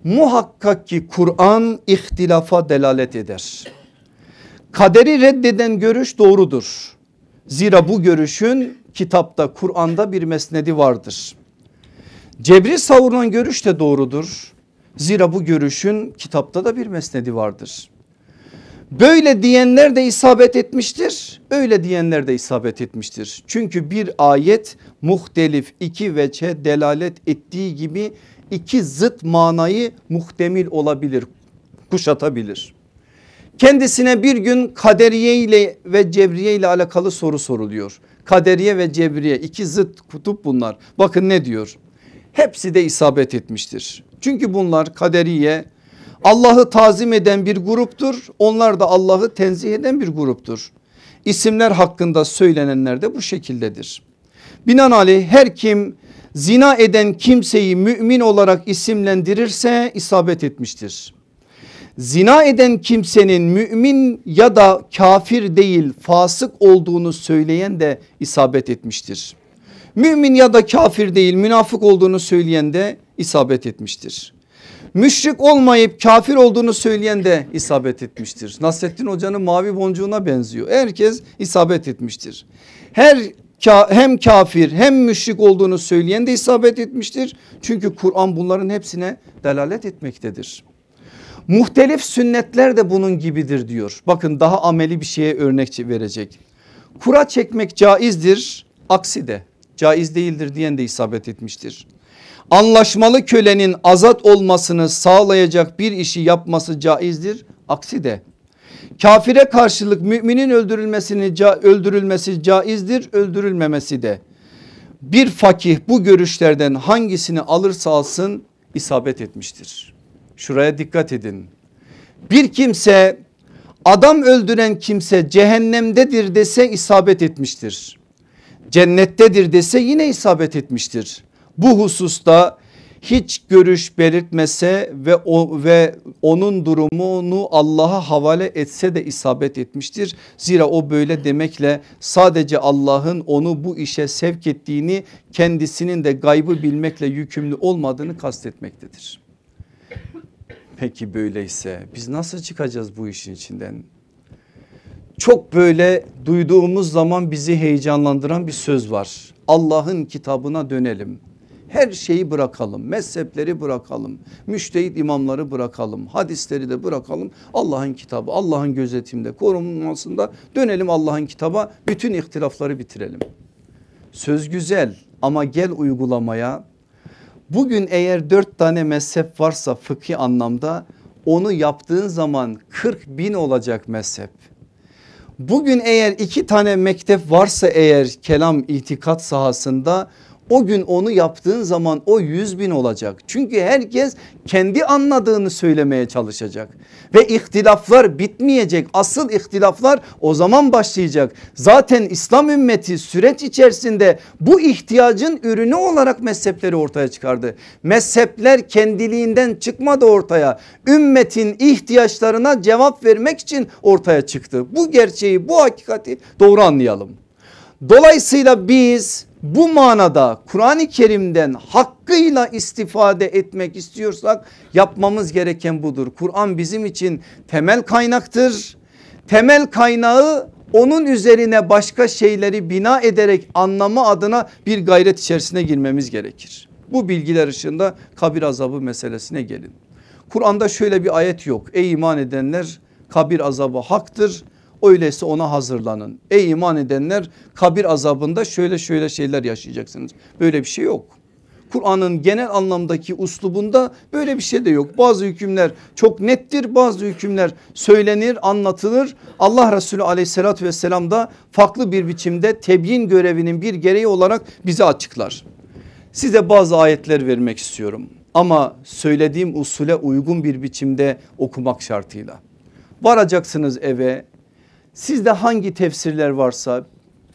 muhakkak ki Kur'an ihtilafa delalet eder. Kaderi reddeden görüş doğrudur. Zira bu görüşün kitapta Kur'an'da bir mesnedi vardır. Cebri savunan görüş de doğrudur. Zira bu görüşün kitapta da bir mesnedi vardır. Böyle diyenler de isabet etmiştir. Öyle diyenler de isabet etmiştir. Çünkü bir ayet muhtelif iki veçe delalet ettiği gibi iki zıt manayı muhtemil olabilir, kuşatabilir. Kendisine bir gün kaderiye ile ve cebriye ile alakalı soru soruluyor. Kaderiye ve cebriye iki zıt kutup bunlar. Bakın ne diyor? hepsi de isabet etmiştir. Çünkü bunlar kaderiye Allah'ı tazim eden bir gruptur. Onlar da Allah'ı tenzih eden bir gruptur. İsimler hakkında söylenenler de bu şekildedir. Binaenaleyh her kim zina eden kimseyi mümin olarak isimlendirirse isabet etmiştir. Zina eden kimsenin mümin ya da kafir değil fasık olduğunu söyleyen de isabet etmiştir. Mümin ya da kafir değil münafık olduğunu söyleyen de isabet etmiştir. Müşrik olmayıp kafir olduğunu söyleyen de isabet etmiştir. Nasrettin Hoca'nın mavi boncuğuna benziyor. Herkes isabet etmiştir. Her hem kafir hem müşrik olduğunu söyleyen de isabet etmiştir. Çünkü Kur'an bunların hepsine delalet etmektedir. Muhtelif sünnetler de bunun gibidir diyor. Bakın daha ameli bir şeye örnek verecek. Kura çekmek caizdir aksi de caiz değildir diyen de isabet etmiştir. Anlaşmalı kölenin azat olmasını sağlayacak bir işi yapması caizdir. Aksi de kafire karşılık müminin öldürülmesini ca öldürülmesi caizdir öldürülmemesi de. Bir fakih bu görüşlerden hangisini alırsa alsın isabet etmiştir. Şuraya dikkat edin. Bir kimse adam öldüren kimse cehennemdedir dese isabet etmiştir cennettedir dese yine isabet etmiştir. Bu hususta hiç görüş belirtmese ve o ve onun durumunu Allah'a havale etse de isabet etmiştir. Zira o böyle demekle sadece Allah'ın onu bu işe sevk ettiğini kendisinin de gaybı bilmekle yükümlü olmadığını kastetmektedir. Peki böyleyse biz nasıl çıkacağız bu işin içinden? çok böyle duyduğumuz zaman bizi heyecanlandıran bir söz var. Allah'ın kitabına dönelim. Her şeyi bırakalım, mezhepleri bırakalım, müştehit imamları bırakalım, hadisleri de bırakalım. Allah'ın kitabı, Allah'ın gözetimde, korunmasında dönelim Allah'ın kitaba, bütün ihtilafları bitirelim. Söz güzel ama gel uygulamaya. Bugün eğer dört tane mezhep varsa fıkhi anlamda onu yaptığın zaman 40 bin olacak mezhep. Bugün eğer iki tane mektep varsa eğer kelam itikat sahasında o gün onu yaptığın zaman o yüz bin olacak. Çünkü herkes kendi anladığını söylemeye çalışacak. Ve ihtilaflar bitmeyecek. Asıl ihtilaflar o zaman başlayacak. Zaten İslam ümmeti süreç içerisinde bu ihtiyacın ürünü olarak mezhepleri ortaya çıkardı. Mezhepler kendiliğinden çıkmadı ortaya. Ümmetin ihtiyaçlarına cevap vermek için ortaya çıktı. Bu gerçeği bu hakikati doğru anlayalım. Dolayısıyla biz bu manada Kur'an-ı Kerim'den hakkıyla istifade etmek istiyorsak yapmamız gereken budur. Kur'an bizim için temel kaynaktır. Temel kaynağı onun üzerine başka şeyleri bina ederek anlama adına bir gayret içerisine girmemiz gerekir. Bu bilgiler ışığında kabir azabı meselesine gelin. Kur'an'da şöyle bir ayet yok. Ey iman edenler kabir azabı haktır Öyleyse ona hazırlanın. Ey iman edenler kabir azabında şöyle şöyle şeyler yaşayacaksınız. Böyle bir şey yok. Kur'an'ın genel anlamdaki uslubunda böyle bir şey de yok. Bazı hükümler çok nettir bazı hükümler söylenir anlatılır. Allah Resulü aleyhissalatü vesselam da farklı bir biçimde tebyin görevinin bir gereği olarak bize açıklar. Size bazı ayetler vermek istiyorum ama söylediğim usule uygun bir biçimde okumak şartıyla. Varacaksınız eve Sizde hangi tefsirler varsa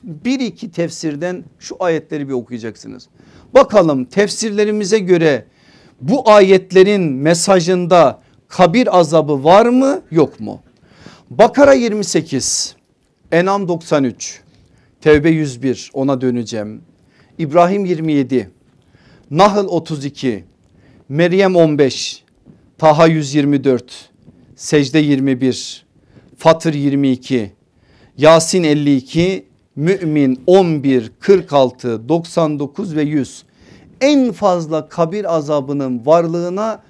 bir iki tefsirden şu ayetleri bir okuyacaksınız. Bakalım tefsirlerimize göre bu ayetlerin mesajında kabir azabı var mı yok mu? Bakara 28, Enam 93, Tevbe 101 ona döneceğim. İbrahim 27, Nahl 32, Meryem 15, Taha 124, Secde 21, Fatır 22, Yasin 52, Mümin 11, 46, 99 ve 100. En fazla kabir azabının varlığına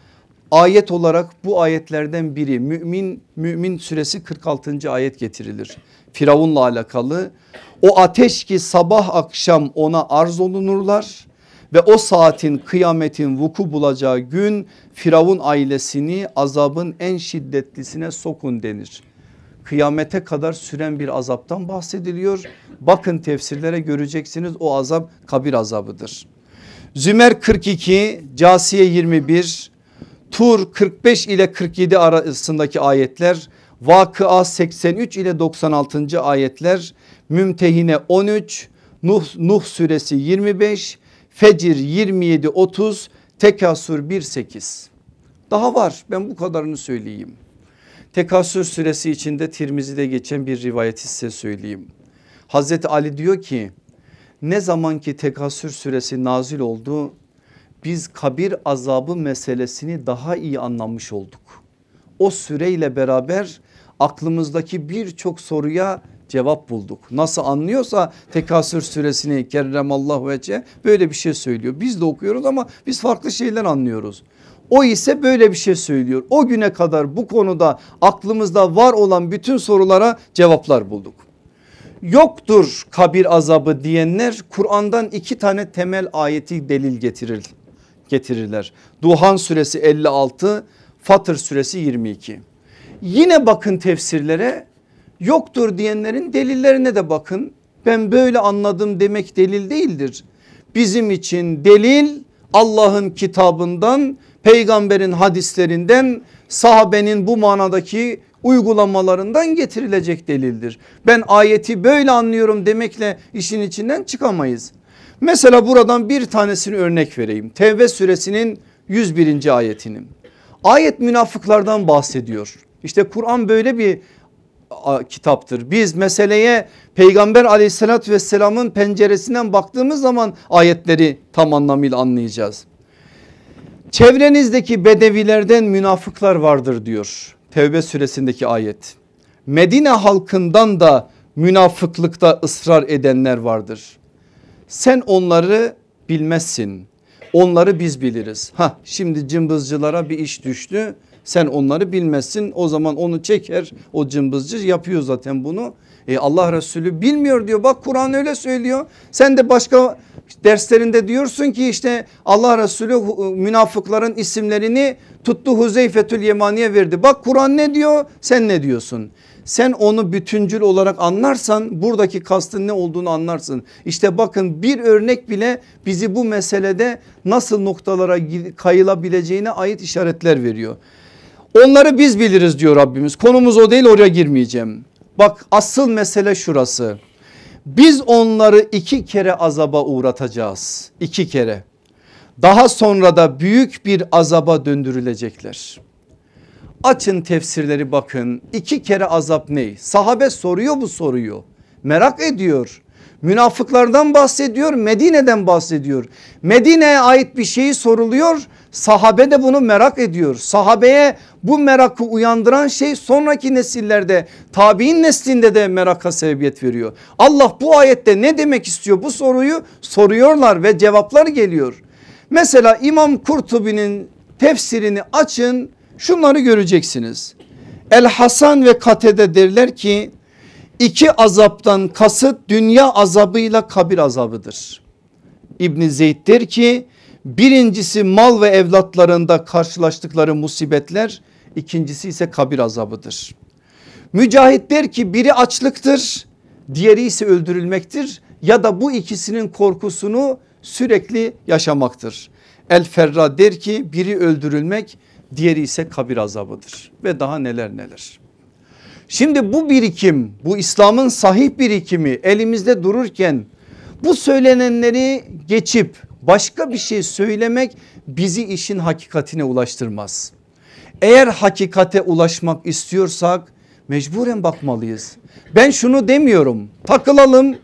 ayet olarak bu ayetlerden biri Mümin Mümin suresi 46. ayet getirilir. Firavunla alakalı o ateş ki sabah akşam ona arz olunurlar ve o saatin kıyametin vuku bulacağı gün Firavun ailesini azabın en şiddetlisine sokun denir kıyamete kadar süren bir azaptan bahsediliyor. Bakın tefsirlere göreceksiniz o azap kabir azabıdır. Zümer 42, Casiye 21, Tur 45 ile 47 arasındaki ayetler, Vakıa 83 ile 96. ayetler, Mümtehine 13, Nuh, Nuh suresi 25, Fecir 27 30, 1-8. Daha var ben bu kadarını söyleyeyim. Tekasür süresi içinde Tirmizi'de geçen bir rivayeti size söyleyeyim. Hazreti Ali diyor ki ne zaman ki tekasür süresi nazil oldu biz kabir azabı meselesini daha iyi anlamış olduk. O süreyle beraber aklımızdaki birçok soruya cevap bulduk. Nasıl anlıyorsa tekasür süresini kerremallahu vece böyle bir şey söylüyor. Biz de okuyoruz ama biz farklı şeyler anlıyoruz. O ise böyle bir şey söylüyor. O güne kadar bu konuda aklımızda var olan bütün sorulara cevaplar bulduk. Yoktur kabir azabı diyenler Kur'an'dan iki tane temel ayeti delil getirir, getirirler. Duhan suresi 56 Fatır suresi 22. Yine bakın tefsirlere yoktur diyenlerin delillerine de bakın. Ben böyle anladım demek delil değildir. Bizim için delil Allah'ın kitabından peygamberin hadislerinden sahabenin bu manadaki uygulamalarından getirilecek delildir. Ben ayeti böyle anlıyorum demekle işin içinden çıkamayız. Mesela buradan bir tanesini örnek vereyim. Tevbe suresinin 101. ayetini. Ayet münafıklardan bahsediyor. İşte Kur'an böyle bir kitaptır. Biz meseleye peygamber aleyhissalatü vesselamın penceresinden baktığımız zaman ayetleri tam anlamıyla anlayacağız. Çevrenizdeki bedevilerden münafıklar vardır diyor Tevbe suresindeki ayet. Medine halkından da münafıklıkta ısrar edenler vardır. Sen onları bilmezsin. Onları biz biliriz. Ha şimdi cımbızcılara bir iş düştü. Sen onları bilmezsin. O zaman onu çeker o cımbızcı yapıyor zaten bunu. E Allah Resulü bilmiyor diyor. Bak Kur'an öyle söylüyor. Sen de başka derslerinde diyorsun ki işte Allah Resulü ıı, münafıkların isimlerini tuttu Huzeyfetül Yemani'ye verdi. Bak Kur'an ne diyor sen ne diyorsun? Sen onu bütüncül olarak anlarsan buradaki kastın ne olduğunu anlarsın. İşte bakın bir örnek bile bizi bu meselede nasıl noktalara kayılabileceğine ait işaretler veriyor. Onları biz biliriz diyor Rabbimiz. Konumuz o değil oraya girmeyeceğim. Bak asıl mesele şurası. Biz onları iki kere azaba uğratacağız. iki kere. Daha sonra da büyük bir azaba döndürülecekler. Açın tefsirleri bakın. İki kere azap ne? Sahabe soruyor bu soruyu. Merak ediyor. Münafıklardan bahsediyor, Medine'den bahsediyor. Medine'ye ait bir şeyi soruluyor. Sahabe de bunu merak ediyor. Sahabeye bu merakı uyandıran şey sonraki nesillerde tabi'in neslinde de meraka sebebiyet veriyor. Allah bu ayette ne demek istiyor bu soruyu soruyorlar ve cevaplar geliyor. Mesela İmam Kurtubi'nin tefsirini açın şunları göreceksiniz. El Hasan ve Katede derler ki iki azaptan kasıt dünya azabıyla kabir azabıdır. İbni Zeyd der ki Birincisi mal ve evlatlarında karşılaştıkları musibetler ikincisi ise kabir azabıdır. Mücahit der ki biri açlıktır diğeri ise öldürülmektir ya da bu ikisinin korkusunu sürekli yaşamaktır. El Ferra der ki biri öldürülmek diğeri ise kabir azabıdır ve daha neler neler. Şimdi bu birikim bu İslam'ın sahih birikimi elimizde dururken bu söylenenleri geçip başka bir şey söylemek bizi işin hakikatine ulaştırmaz. Eğer hakikate ulaşmak istiyorsak mecburen bakmalıyız. Ben şunu demiyorum takılalım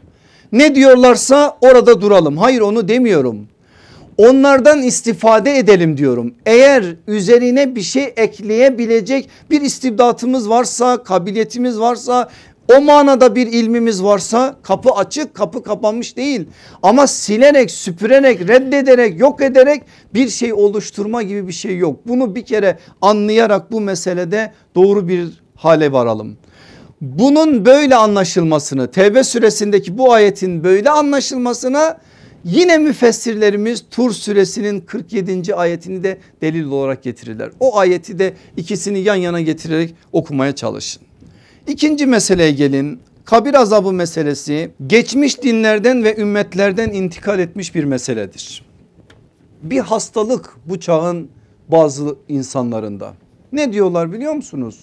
ne diyorlarsa orada duralım. Hayır onu demiyorum. Onlardan istifade edelim diyorum. Eğer üzerine bir şey ekleyebilecek bir istibdatımız varsa, kabiliyetimiz varsa o manada bir ilmimiz varsa kapı açık kapı kapanmış değil. Ama silenek, süpürenek, reddederek yok ederek bir şey oluşturma gibi bir şey yok. Bunu bir kere anlayarak bu meselede doğru bir hale varalım. Bunun böyle anlaşılmasını Tevbe süresindeki bu ayetin böyle anlaşılmasına Yine müfessirlerimiz Tur suresinin 47. ayetini de delil olarak getirirler. O ayeti de ikisini yan yana getirerek okumaya çalışın. İkinci meseleye gelin. Kabir azabı meselesi geçmiş dinlerden ve ümmetlerden intikal etmiş bir meseledir. Bir hastalık bu çağın bazı insanlarında. Ne diyorlar biliyor musunuz?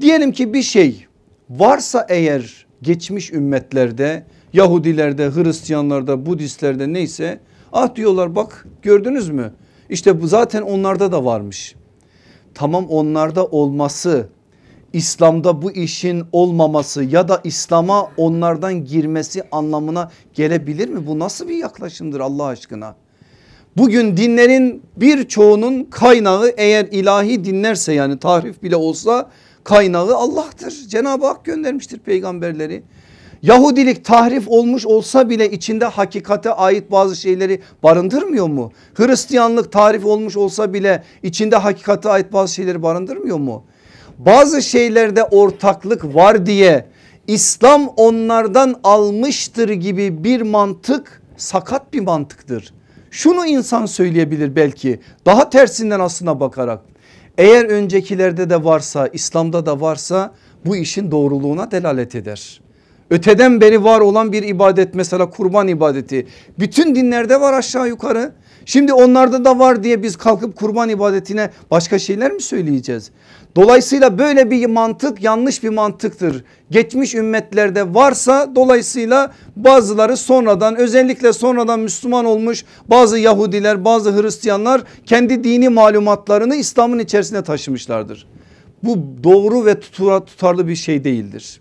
Diyelim ki bir şey varsa eğer geçmiş ümmetlerde Yahudilerde, Hristiyanlarda, Budistlerde neyse ah diyorlar bak gördünüz mü? İşte bu zaten onlarda da varmış. Tamam onlarda olması İslam'da bu işin olmaması ya da İslam'a onlardan girmesi anlamına gelebilir mi? Bu nasıl bir yaklaşımdır Allah aşkına? Bugün dinlerin birçoğunun kaynağı eğer ilahi dinlerse yani tahrif bile olsa kaynağı Allah'tır. Cenab-ı Hak göndermiştir peygamberleri. Yahudilik tahrif olmuş olsa bile içinde hakikate ait bazı şeyleri barındırmıyor mu? Hristiyanlık tahrif olmuş olsa bile içinde hakikate ait bazı şeyleri barındırmıyor mu? bazı şeylerde ortaklık var diye İslam onlardan almıştır gibi bir mantık sakat bir mantıktır. Şunu insan söyleyebilir belki daha tersinden aslına bakarak. Eğer öncekilerde de varsa İslam'da da varsa bu işin doğruluğuna delalet eder. Öteden beri var olan bir ibadet mesela kurban ibadeti bütün dinlerde var aşağı yukarı. Şimdi onlarda da var diye biz kalkıp kurban ibadetine başka şeyler mi söyleyeceğiz? Dolayısıyla böyle bir mantık yanlış bir mantıktır. Geçmiş ümmetlerde varsa dolayısıyla bazıları sonradan özellikle sonradan Müslüman olmuş bazı Yahudiler bazı Hristiyanlar kendi dini malumatlarını İslam'ın içerisine taşımışlardır. Bu doğru ve tutarlı bir şey değildir.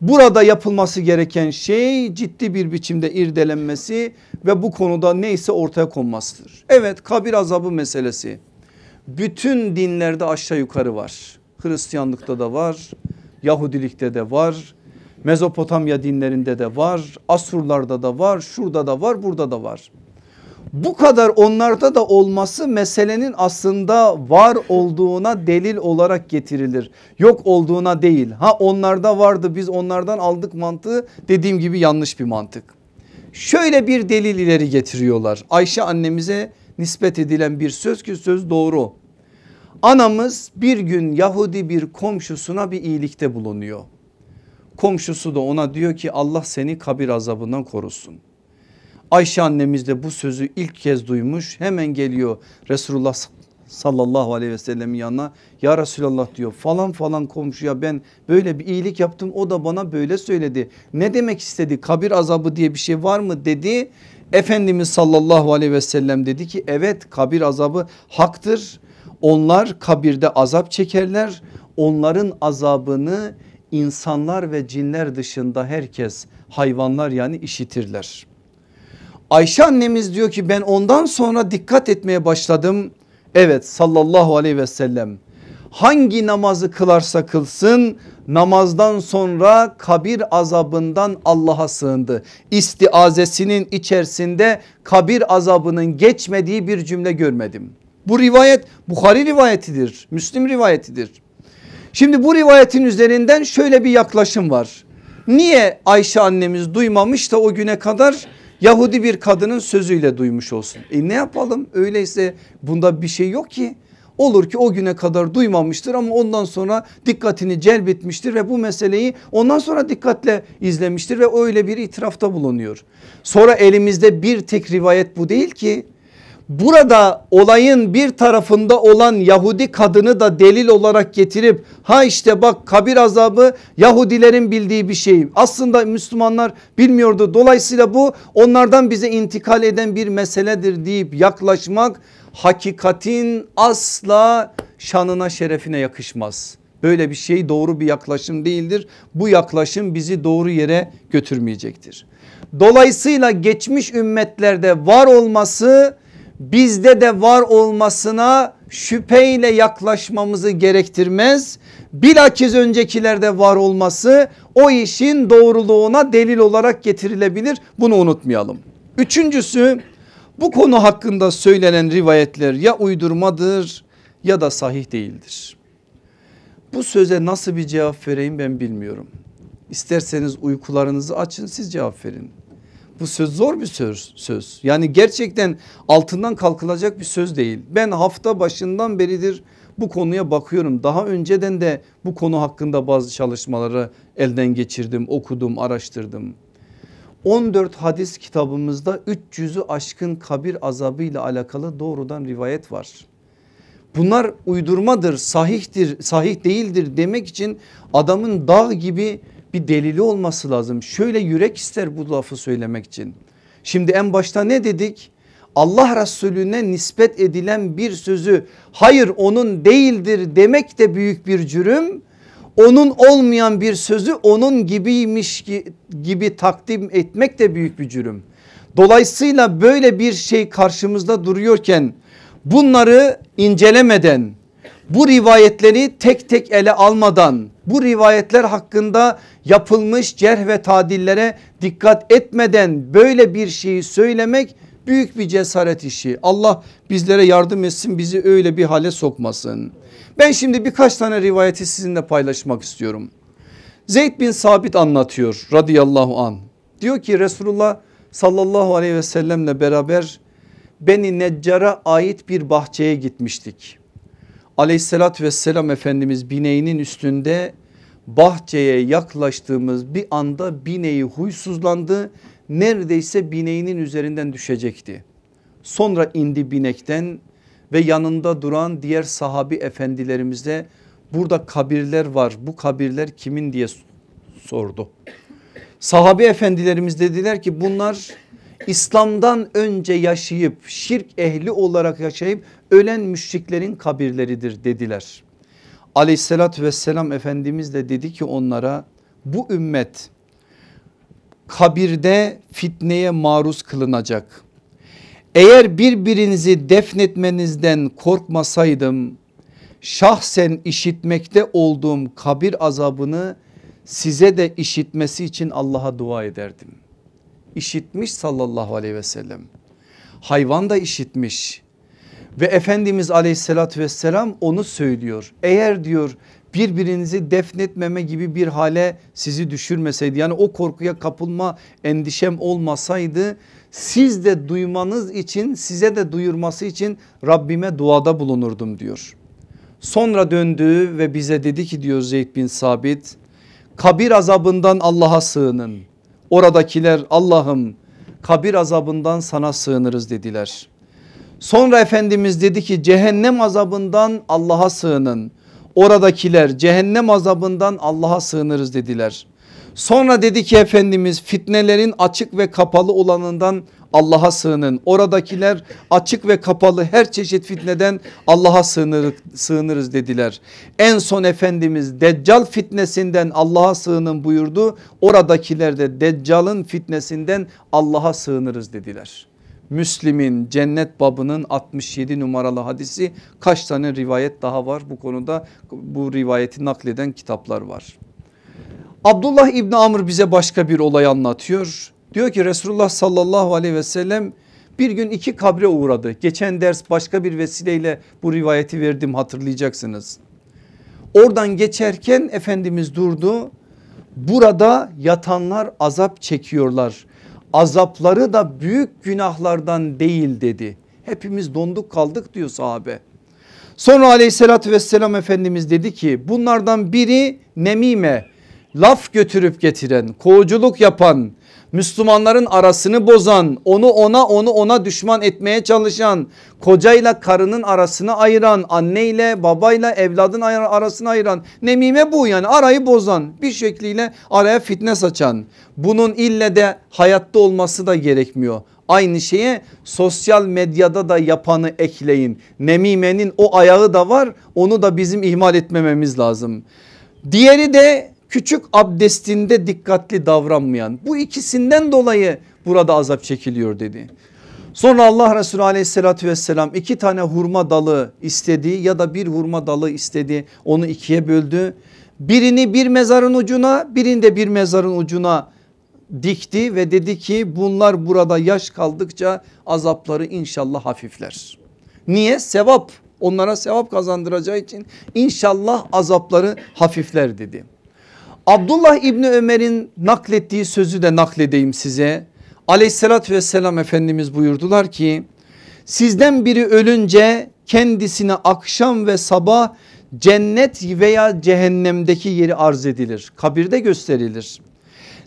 Burada yapılması gereken şey ciddi bir biçimde irdelenmesi ve bu konuda neyse ortaya konmasıdır. Evet kabir azabı meselesi bütün dinlerde aşağı yukarı var. Hristiyanlıkta da var, Yahudilikte de var, Mezopotamya dinlerinde de var, Asurlarda da var, şurada da var, burada da var. Bu kadar onlarda da olması meselenin aslında var olduğuna delil olarak getirilir. Yok olduğuna değil. Ha onlarda vardı biz onlardan aldık mantığı dediğim gibi yanlış bir mantık. Şöyle bir delil ileri getiriyorlar. Ayşe annemize nispet edilen bir söz ki söz doğru. Anamız bir gün Yahudi bir komşusuna bir iyilikte bulunuyor. Komşusu da ona diyor ki Allah seni kabir azabından korusun. Ayşe annemiz de bu sözü ilk kez duymuş hemen geliyor Resulullah sallallahu aleyhi ve sellemin yanına ya Resulallah diyor falan falan komşuya ben böyle bir iyilik yaptım o da bana böyle söyledi. Ne demek istedi kabir azabı diye bir şey var mı dedi Efendimiz sallallahu aleyhi ve sellem dedi ki evet kabir azabı haktır. Onlar kabirde azap çekerler. Onların azabını insanlar ve cinler dışında herkes hayvanlar yani işitirler. Ayşe annemiz diyor ki ben ondan sonra dikkat etmeye başladım. Evet sallallahu aleyhi ve sellem hangi namazı kılarsa kılsın namazdan sonra kabir azabından Allah'a sığındı. İstiazesinin içerisinde kabir azabının geçmediği bir cümle görmedim. Bu rivayet Bukhari rivayetidir, Müslim rivayetidir. Şimdi bu rivayetin üzerinden şöyle bir yaklaşım var. Niye Ayşe annemiz duymamış da o güne kadar Yahudi bir kadının sözüyle duymuş olsun. E ne yapalım öyleyse bunda bir şey yok ki Olur ki o güne kadar duymamıştır ama ondan sonra dikkatini celbetmiştir ve bu meseleyi ondan sonra dikkatle izlemiştir ve öyle bir itirafta bulunuyor. Sonra elimizde bir tek rivayet bu değil ki burada olayın bir tarafında olan Yahudi kadını da delil olarak getirip ha işte bak kabir azabı Yahudilerin bildiği bir şey. Aslında Müslümanlar bilmiyordu. Dolayısıyla bu onlardan bize intikal eden bir meseledir deyip yaklaşmak hakikatin asla şanına şerefine yakışmaz. Böyle bir şey doğru bir yaklaşım değildir. Bu yaklaşım bizi doğru yere götürmeyecektir. Dolayısıyla geçmiş ümmetlerde var olması bizde de var olmasına şüpheyle yaklaşmamızı gerektirmez. Bilakis öncekilerde var olması o işin doğruluğuna delil olarak getirilebilir. Bunu unutmayalım. Üçüncüsü bu konu hakkında söylenen rivayetler ya uydurmadır ya da sahih değildir. Bu söze nasıl bir cevap vereyim ben bilmiyorum. İsterseniz uykularınızı açın siz cevap verin. Bu söz zor bir söz, söz. Yani gerçekten altından kalkılacak bir söz değil. Ben hafta başından beridir bu konuya bakıyorum. Daha önceden de bu konu hakkında bazı çalışmaları elden geçirdim, okudum, araştırdım. 14 hadis kitabımızda 300'ü aşkın kabir azabı ile alakalı doğrudan rivayet var. Bunlar uydurmadır, sahihtir, sahih değildir demek için adamın dağ gibi bir delili olması lazım. Şöyle yürek ister bu lafı söylemek için. Şimdi en başta ne dedik? Allah Resulüne nispet edilen bir sözü hayır onun değildir demek de büyük bir cürüm onun olmayan bir sözü onun gibiymiş gibi takdim etmek de büyük bir cürüm. Dolayısıyla böyle bir şey karşımızda duruyorken bunları incelemeden bu rivayetleri tek tek ele almadan bu rivayetler hakkında yapılmış cerh ve tadillere dikkat etmeden böyle bir şeyi söylemek büyük bir cesaret işi. Allah bizlere yardım etsin bizi öyle bir hale sokmasın. Ben şimdi birkaç tane rivayeti sizinle paylaşmak istiyorum. Zeyd bin Sabit anlatıyor radıyallahu an. Diyor ki Resulullah sallallahu aleyhi ve sellemle beraber Beni Neccar'a ait bir bahçeye gitmiştik. Aleyhissalatü vesselam Efendimiz bineğinin üstünde bahçeye yaklaştığımız bir anda bineği huysuzlandı. Neredeyse bineğinin üzerinden düşecekti. Sonra indi binekten ve yanında duran diğer sahabi efendilerimize burada kabirler var bu kabirler kimin diye sordu. Sahabi efendilerimiz dediler ki bunlar İslam'dan önce yaşayıp şirk ehli olarak yaşayıp ölen müşriklerin kabirleridir dediler. Aleyhissalatü vesselam Efendimiz de dedi ki onlara bu ümmet kabirde fitneye maruz kılınacak. Eğer birbirinizi defnetmenizden korkmasaydım şahsen işitmekte olduğum kabir azabını size de işitmesi için Allah'a dua ederdim. İşitmiş sallallahu aleyhi ve sellem. Hayvan da işitmiş ve Efendimiz aleyhissalatü vesselam onu söylüyor. Eğer diyor birbirinizi defnetmeme gibi bir hale sizi düşürmeseydi yani o korkuya kapılma endişem olmasaydı siz de duymanız için size de duyurması için Rabbime duada bulunurdum diyor. Sonra döndü ve bize dedi ki diyor Zeyd bin Sabit kabir azabından Allah'a sığının. Oradakiler Allah'ım kabir azabından sana sığınırız dediler. Sonra Efendimiz dedi ki cehennem azabından Allah'a sığının. Oradakiler cehennem azabından Allah'a sığınırız dediler. Sonra dedi ki Efendimiz fitnelerin açık ve kapalı olanından Allah'a sığının. Oradakiler açık ve kapalı her çeşit fitneden Allah'a sığınır, sığınırız dediler. En son Efendimiz Deccal fitnesinden Allah'a sığının buyurdu. Oradakiler de Deccal'ın fitnesinden Allah'a sığınırız dediler. Müslim'in cennet babının 67 numaralı hadisi kaç tane rivayet daha var bu konuda bu rivayeti nakleden kitaplar var. Abdullah İbni Amr bize başka bir olay anlatıyor. Diyor ki Resulullah sallallahu aleyhi ve sellem bir gün iki kabre uğradı. Geçen ders başka bir vesileyle bu rivayeti verdim hatırlayacaksınız. Oradan geçerken Efendimiz durdu. Burada yatanlar azap çekiyorlar. Azapları da büyük günahlardan değil dedi. Hepimiz donduk kaldık diyor sahabe. Sonra aleyhissalatü vesselam Efendimiz dedi ki bunlardan biri nemime laf götürüp getiren, kovuculuk yapan, Müslümanların arasını bozan, onu ona onu ona düşman etmeye çalışan, kocayla karının arasını ayıran, anneyle babayla evladın arasını ayıran, nemime bu yani arayı bozan, bir şekliyle araya fitne saçan. Bunun ille de hayatta olması da gerekmiyor. Aynı şeye sosyal medyada da yapanı ekleyin. Nemimenin o ayağı da var onu da bizim ihmal etmememiz lazım. Diğeri de küçük abdestinde dikkatli davranmayan bu ikisinden dolayı burada azap çekiliyor dedi. Sonra Allah Resulü aleyhissalatü vesselam iki tane hurma dalı istedi ya da bir hurma dalı istedi onu ikiye böldü. Birini bir mezarın ucuna birini de bir mezarın ucuna dikti ve dedi ki bunlar burada yaş kaldıkça azapları inşallah hafifler. Niye? Sevap onlara sevap kazandıracağı için inşallah azapları hafifler dedi. Abdullah İbni Ömer'in naklettiği sözü de nakledeyim size. Aleyhissalatü vesselam Efendimiz buyurdular ki sizden biri ölünce kendisine akşam ve sabah cennet veya cehennemdeki yeri arz edilir. Kabirde gösterilir.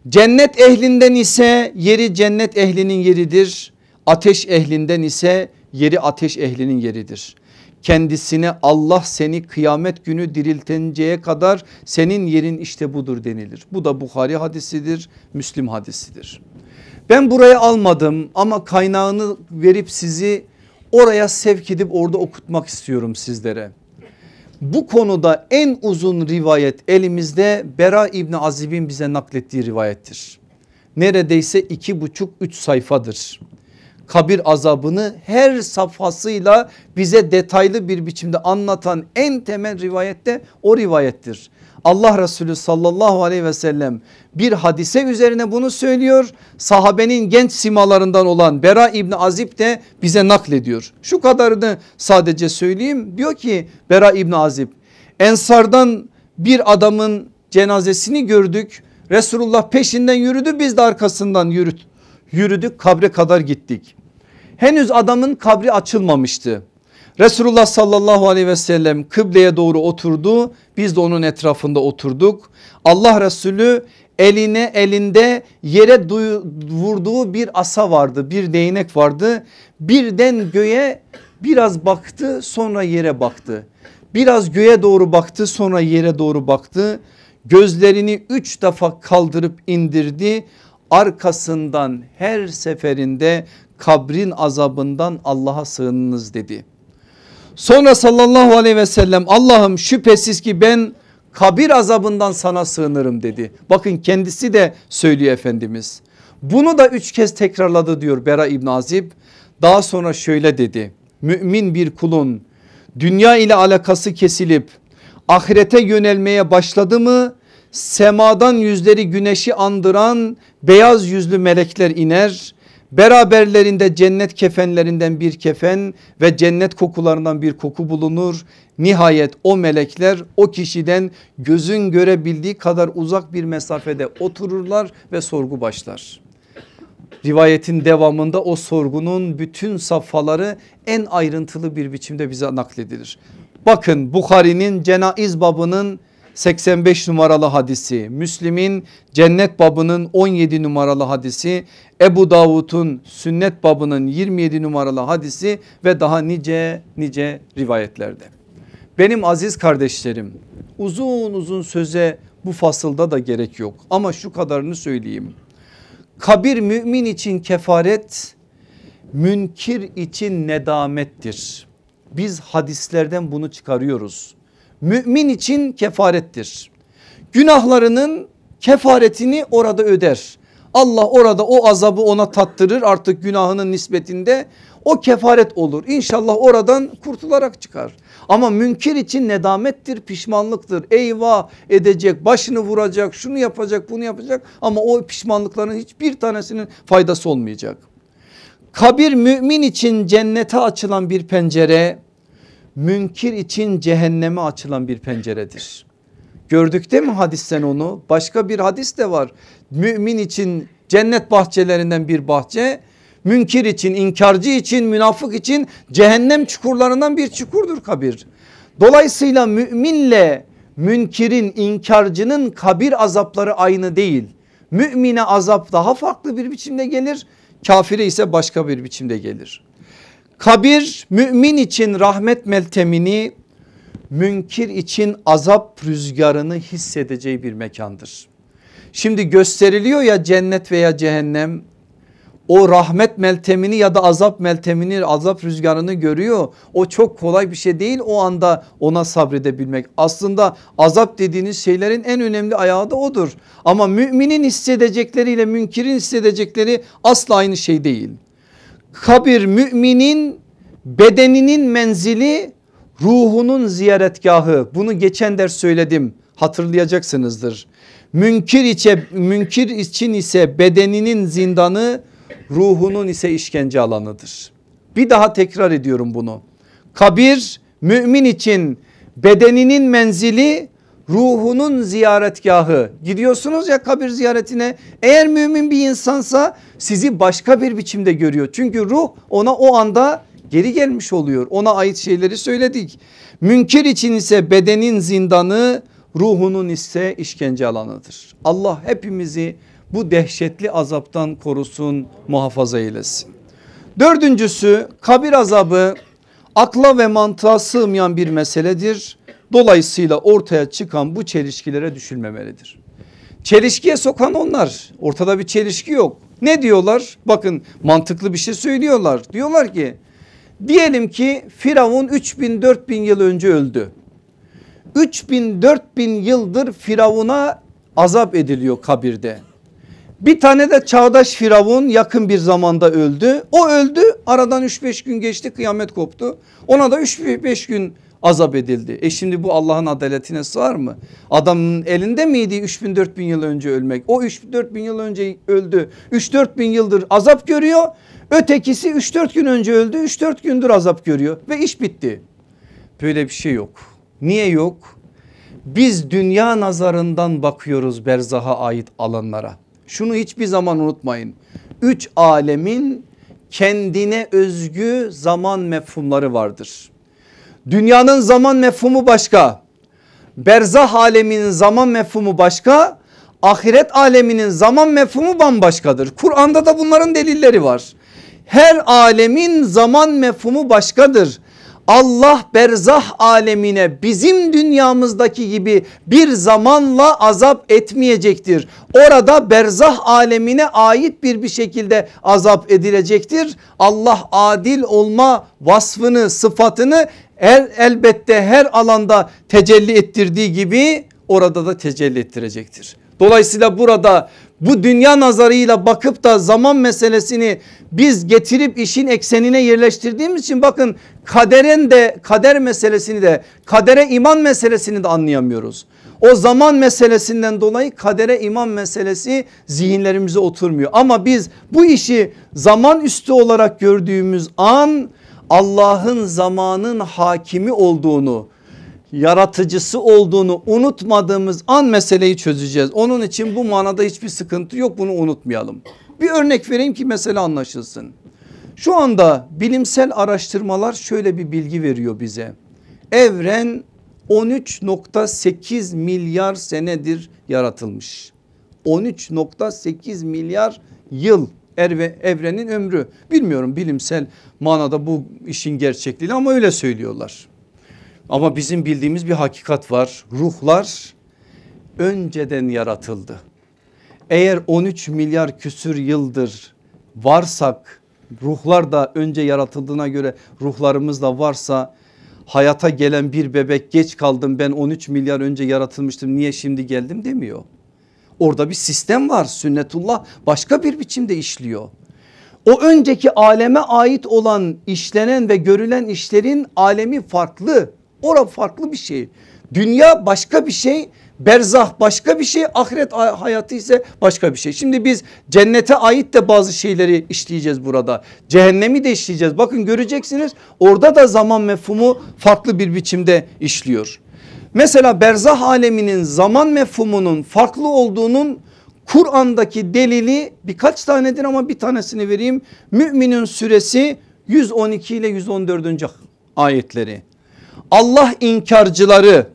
Cennet ehlinden ise yeri cennet ehlinin yeridir. Ateş ehlinden ise yeri ateş ehlinin yeridir kendisine Allah seni kıyamet günü diriltinceye kadar senin yerin işte budur denilir. Bu da Bukhari hadisidir, Müslim hadisidir. Ben buraya almadım ama kaynağını verip sizi oraya sevk edip orada okutmak istiyorum sizlere. Bu konuda en uzun rivayet elimizde Bera İbni Azib'in bize naklettiği rivayettir. Neredeyse iki buçuk üç sayfadır kabir azabını her safhasıyla bize detaylı bir biçimde anlatan en temel rivayette o rivayettir. Allah Resulü sallallahu aleyhi ve sellem bir hadise üzerine bunu söylüyor. Sahabenin genç simalarından olan Bera İbni Azib de bize naklediyor. Şu kadarını sadece söyleyeyim diyor ki Bera İbni Azib Ensardan bir adamın cenazesini gördük. Resulullah peşinden yürüdü biz de arkasından yürüt yürüdük kabre kadar gittik. Henüz adamın kabri açılmamıştı. Resulullah sallallahu aleyhi ve sellem kıbleye doğru oturdu. Biz de onun etrafında oturduk. Allah Resulü eline elinde yere duyu, vurduğu bir asa vardı bir değnek vardı birden göğe biraz baktı sonra yere baktı biraz göğe doğru baktı sonra yere doğru baktı gözlerini üç defa kaldırıp indirdi arkasından her seferinde kabrin azabından Allah'a sığınınız dedi. Sonra sallallahu aleyhi ve sellem Allah'ım şüphesiz ki ben kabir azabından sana sığınırım dedi. Bakın kendisi de söylüyor Efendimiz. Bunu da üç kez tekrarladı diyor Bera İbn Azib. Daha sonra şöyle dedi. Mümin bir kulun dünya ile alakası kesilip ahirete yönelmeye başladı mı semadan yüzleri güneşi andıran beyaz yüzlü melekler iner. Beraberlerinde cennet kefenlerinden bir kefen ve cennet kokularından bir koku bulunur. Nihayet o melekler o kişiden gözün görebildiği kadar uzak bir mesafede otururlar ve sorgu başlar. Rivayetin devamında o sorgunun bütün safhaları en ayrıntılı bir biçimde bize nakledilir. Bakın Bukhari'nin cenayiz babının 85 numaralı hadisi, Müslim'in cennet babının 17 numaralı hadisi, Ebu Davud'un sünnet babının 27 numaralı hadisi ve daha nice nice rivayetlerde. Benim aziz kardeşlerim uzun uzun söze bu fasılda da gerek yok ama şu kadarını söyleyeyim. Kabir mümin için kefaret münkir için nedamettir. Biz hadislerden bunu çıkarıyoruz mümin için kefarettir. Günahlarının kefaretini orada öder. Allah orada o azabı ona tattırır artık günahının nispetinde o kefaret olur. İnşallah oradan kurtularak çıkar. Ama münker için nedamettir pişmanlıktır. Eyvah edecek başını vuracak şunu yapacak bunu yapacak ama o pişmanlıkların hiçbir tanesinin faydası olmayacak. Kabir mümin için cennete açılan bir pencere münkir için cehenneme açılan bir penceredir. Gördük değil mi hadisten onu? Başka bir hadis de var. Mümin için cennet bahçelerinden bir bahçe, münkir için, inkarcı için, münafık için cehennem çukurlarından bir çukurdur kabir. Dolayısıyla müminle münkirin, inkarcının kabir azapları aynı değil. Mümine azap daha farklı bir biçimde gelir, kafire ise başka bir biçimde gelir. Kabir mümin için rahmet meltemini münkir için azap rüzgarını hissedeceği bir mekandır. Şimdi gösteriliyor ya cennet veya cehennem o rahmet meltemini ya da azap meltemini azap rüzgarını görüyor. O çok kolay bir şey değil o anda ona sabredebilmek. Aslında azap dediğiniz şeylerin en önemli ayağı da odur. Ama müminin hissedecekleriyle münkirin hissedecekleri asla aynı şey değil kabir müminin bedeninin menzili ruhunun ziyaretgahı. Bunu geçen ders söyledim hatırlayacaksınızdır. Münkir, içe, münkir için ise bedeninin zindanı ruhunun ise işkence alanıdır. Bir daha tekrar ediyorum bunu. Kabir mümin için bedeninin menzili ruhunun ziyaretgahı gidiyorsunuz ya kabir ziyaretine eğer mümin bir insansa sizi başka bir biçimde görüyor. Çünkü ruh ona o anda geri gelmiş oluyor ona ait şeyleri söyledik. münker için ise bedenin zindanı ruhunun ise işkence alanıdır. Allah hepimizi bu dehşetli azaptan korusun muhafaza eylesin. Dördüncüsü kabir azabı akla ve mantığa sığmayan bir meseledir Dolayısıyla ortaya çıkan bu çelişkilere düşülmemelidir. Çelişkiye sokan onlar ortada bir çelişki yok. Ne diyorlar? Bakın mantıklı bir şey söylüyorlar. Diyorlar ki diyelim ki Firavun 3000 4000 yıl önce öldü. 3000 4000 yıldır Firavun'a azap ediliyor kabirde. Bir tane de çağdaş Firavun yakın bir zamanda öldü. O öldü aradan 3-5 gün geçti kıyamet koptu. Ona da 3-5 gün azap edildi. E şimdi bu Allah'ın adaletine sığar mı? Adamın elinde miydi 3000 4000 yıl önce ölmek? O 3000 4000 yıl önce öldü. 3 4 bin yıldır azap görüyor. Ötekisi 3 4 gün önce öldü. 3 4 gündür azap görüyor ve iş bitti. Böyle bir şey yok. Niye yok? Biz dünya nazarından bakıyoruz berzaha ait alanlara. Şunu hiçbir zaman unutmayın. Üç alemin kendine özgü zaman mefhumları vardır Dünyanın zaman mefhumu başka. Berzah aleminin zaman mefhumu başka. Ahiret aleminin zaman mefhumu bambaşkadır. Kur'an'da da bunların delilleri var. Her alemin zaman mefhumu başkadır. Allah berzah alemine bizim dünyamızdaki gibi bir zamanla azap etmeyecektir. Orada berzah alemine ait bir bir şekilde azap edilecektir. Allah adil olma vasfını sıfatını El, elbette her alanda tecelli ettirdiği gibi orada da tecelli ettirecektir. Dolayısıyla burada bu dünya nazarıyla bakıp da zaman meselesini biz getirip işin eksenine yerleştirdiğimiz için bakın kaderin de kader meselesini de kadere iman meselesini de anlayamıyoruz. O zaman meselesinden dolayı kadere iman meselesi zihinlerimize oturmuyor. Ama biz bu işi zaman üstü olarak gördüğümüz an Allah'ın zamanın hakimi olduğunu yaratıcısı olduğunu unutmadığımız an meseleyi çözeceğiz. Onun için bu manada hiçbir sıkıntı yok bunu unutmayalım. Bir örnek vereyim ki mesele anlaşılsın. Şu anda bilimsel araştırmalar şöyle bir bilgi veriyor bize. Evren 13.8 milyar senedir yaratılmış. 13.8 milyar yıl erve, evrenin ömrü. Bilmiyorum bilimsel manada bu işin gerçekliği ama öyle söylüyorlar. Ama bizim bildiğimiz bir hakikat var. Ruhlar önceden yaratıldı. Eğer 13 milyar küsür yıldır varsak ruhlar da önce yaratıldığına göre ruhlarımız da varsa hayata gelen bir bebek geç kaldım ben 13 milyar önce yaratılmıştım niye şimdi geldim demiyor. Orada bir sistem var sünnetullah başka bir biçimde işliyor. O önceki aleme ait olan işlenen ve görülen işlerin alemi farklı. Ora farklı bir şey. Dünya başka bir şey, berzah başka bir şey, ahiret hayatı ise başka bir şey. Şimdi biz cennete ait de bazı şeyleri işleyeceğiz burada. Cehennemi de işleyeceğiz. Bakın göreceksiniz orada da zaman mefhumu farklı bir biçimde işliyor. Mesela berzah aleminin zaman mefhumunun farklı olduğunun Kur'an'daki delili birkaç tanedir ama bir tanesini vereyim. Müminin suresi 112 ile 114. ayetleri. Allah inkarcıları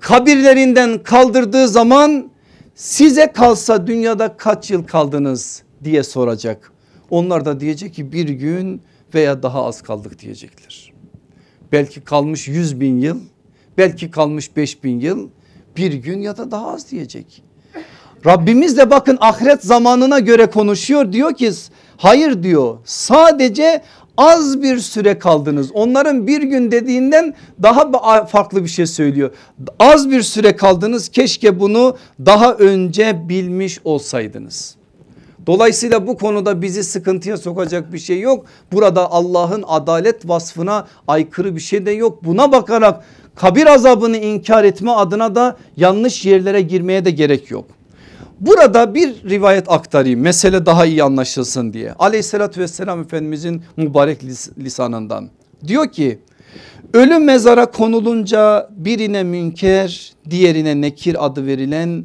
kabirlerinden kaldırdığı zaman size kalsa dünyada kaç yıl kaldınız diye soracak. Onlar da diyecek ki bir gün veya daha az kaldık diyecekler. Belki kalmış yüz bin yıl Belki kalmış 5000 yıl bir gün ya da daha az diyecek. Rabbimiz de bakın ahiret zamanına göre konuşuyor diyor ki hayır diyor sadece az bir süre kaldınız. Onların bir gün dediğinden daha farklı bir şey söylüyor. Az bir süre kaldınız keşke bunu daha önce bilmiş olsaydınız. Dolayısıyla bu konuda bizi sıkıntıya sokacak bir şey yok. Burada Allah'ın adalet vasfına aykırı bir şey de yok. Buna bakarak kabir azabını inkar etme adına da yanlış yerlere girmeye de gerek yok. Burada bir rivayet aktarayım mesele daha iyi anlaşılsın diye. Aleyhissalatü vesselam Efendimizin mübarek lisanından. Diyor ki ölü mezara konulunca birine münker diğerine nekir adı verilen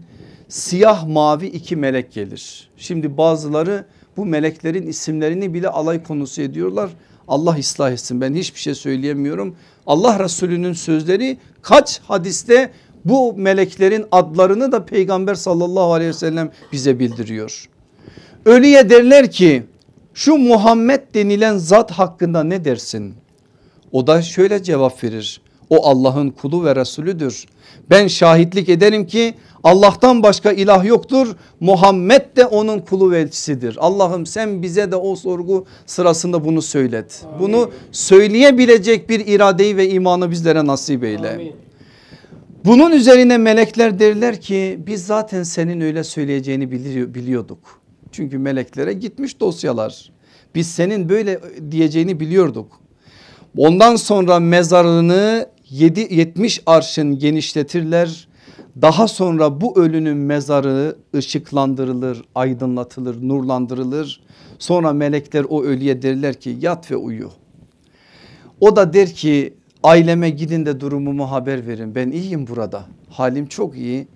siyah mavi iki melek gelir. Şimdi bazıları bu meleklerin isimlerini bile alay konusu ediyorlar. Allah ıslah etsin ben hiçbir şey söyleyemiyorum. Allah Resulü'nün sözleri kaç hadiste bu meleklerin adlarını da peygamber sallallahu aleyhi ve sellem bize bildiriyor. Ölüye derler ki şu Muhammed denilen zat hakkında ne dersin? O da şöyle cevap verir. O Allah'ın kulu ve Resulüdür. Ben şahitlik ederim ki Allah'tan başka ilah yoktur. Muhammed de onun kulu ve elçisidir. Allah'ım sen bize de o sorgu sırasında bunu söylet. Amin. Bunu söyleyebilecek bir iradeyi ve imanı bizlere nasip eyle. Amin. Bunun üzerine melekler derler ki biz zaten senin öyle söyleyeceğini biliyorduk. Çünkü meleklere gitmiş dosyalar. Biz senin böyle diyeceğini biliyorduk. Ondan sonra mezarını 7, 70 arşın genişletirler. Daha sonra bu ölünün mezarı ışıklandırılır, aydınlatılır, nurlandırılır. Sonra melekler o ölüye derler ki yat ve uyu. O da der ki aileme gidin de durumumu haber verin ben iyiyim burada halim çok iyi.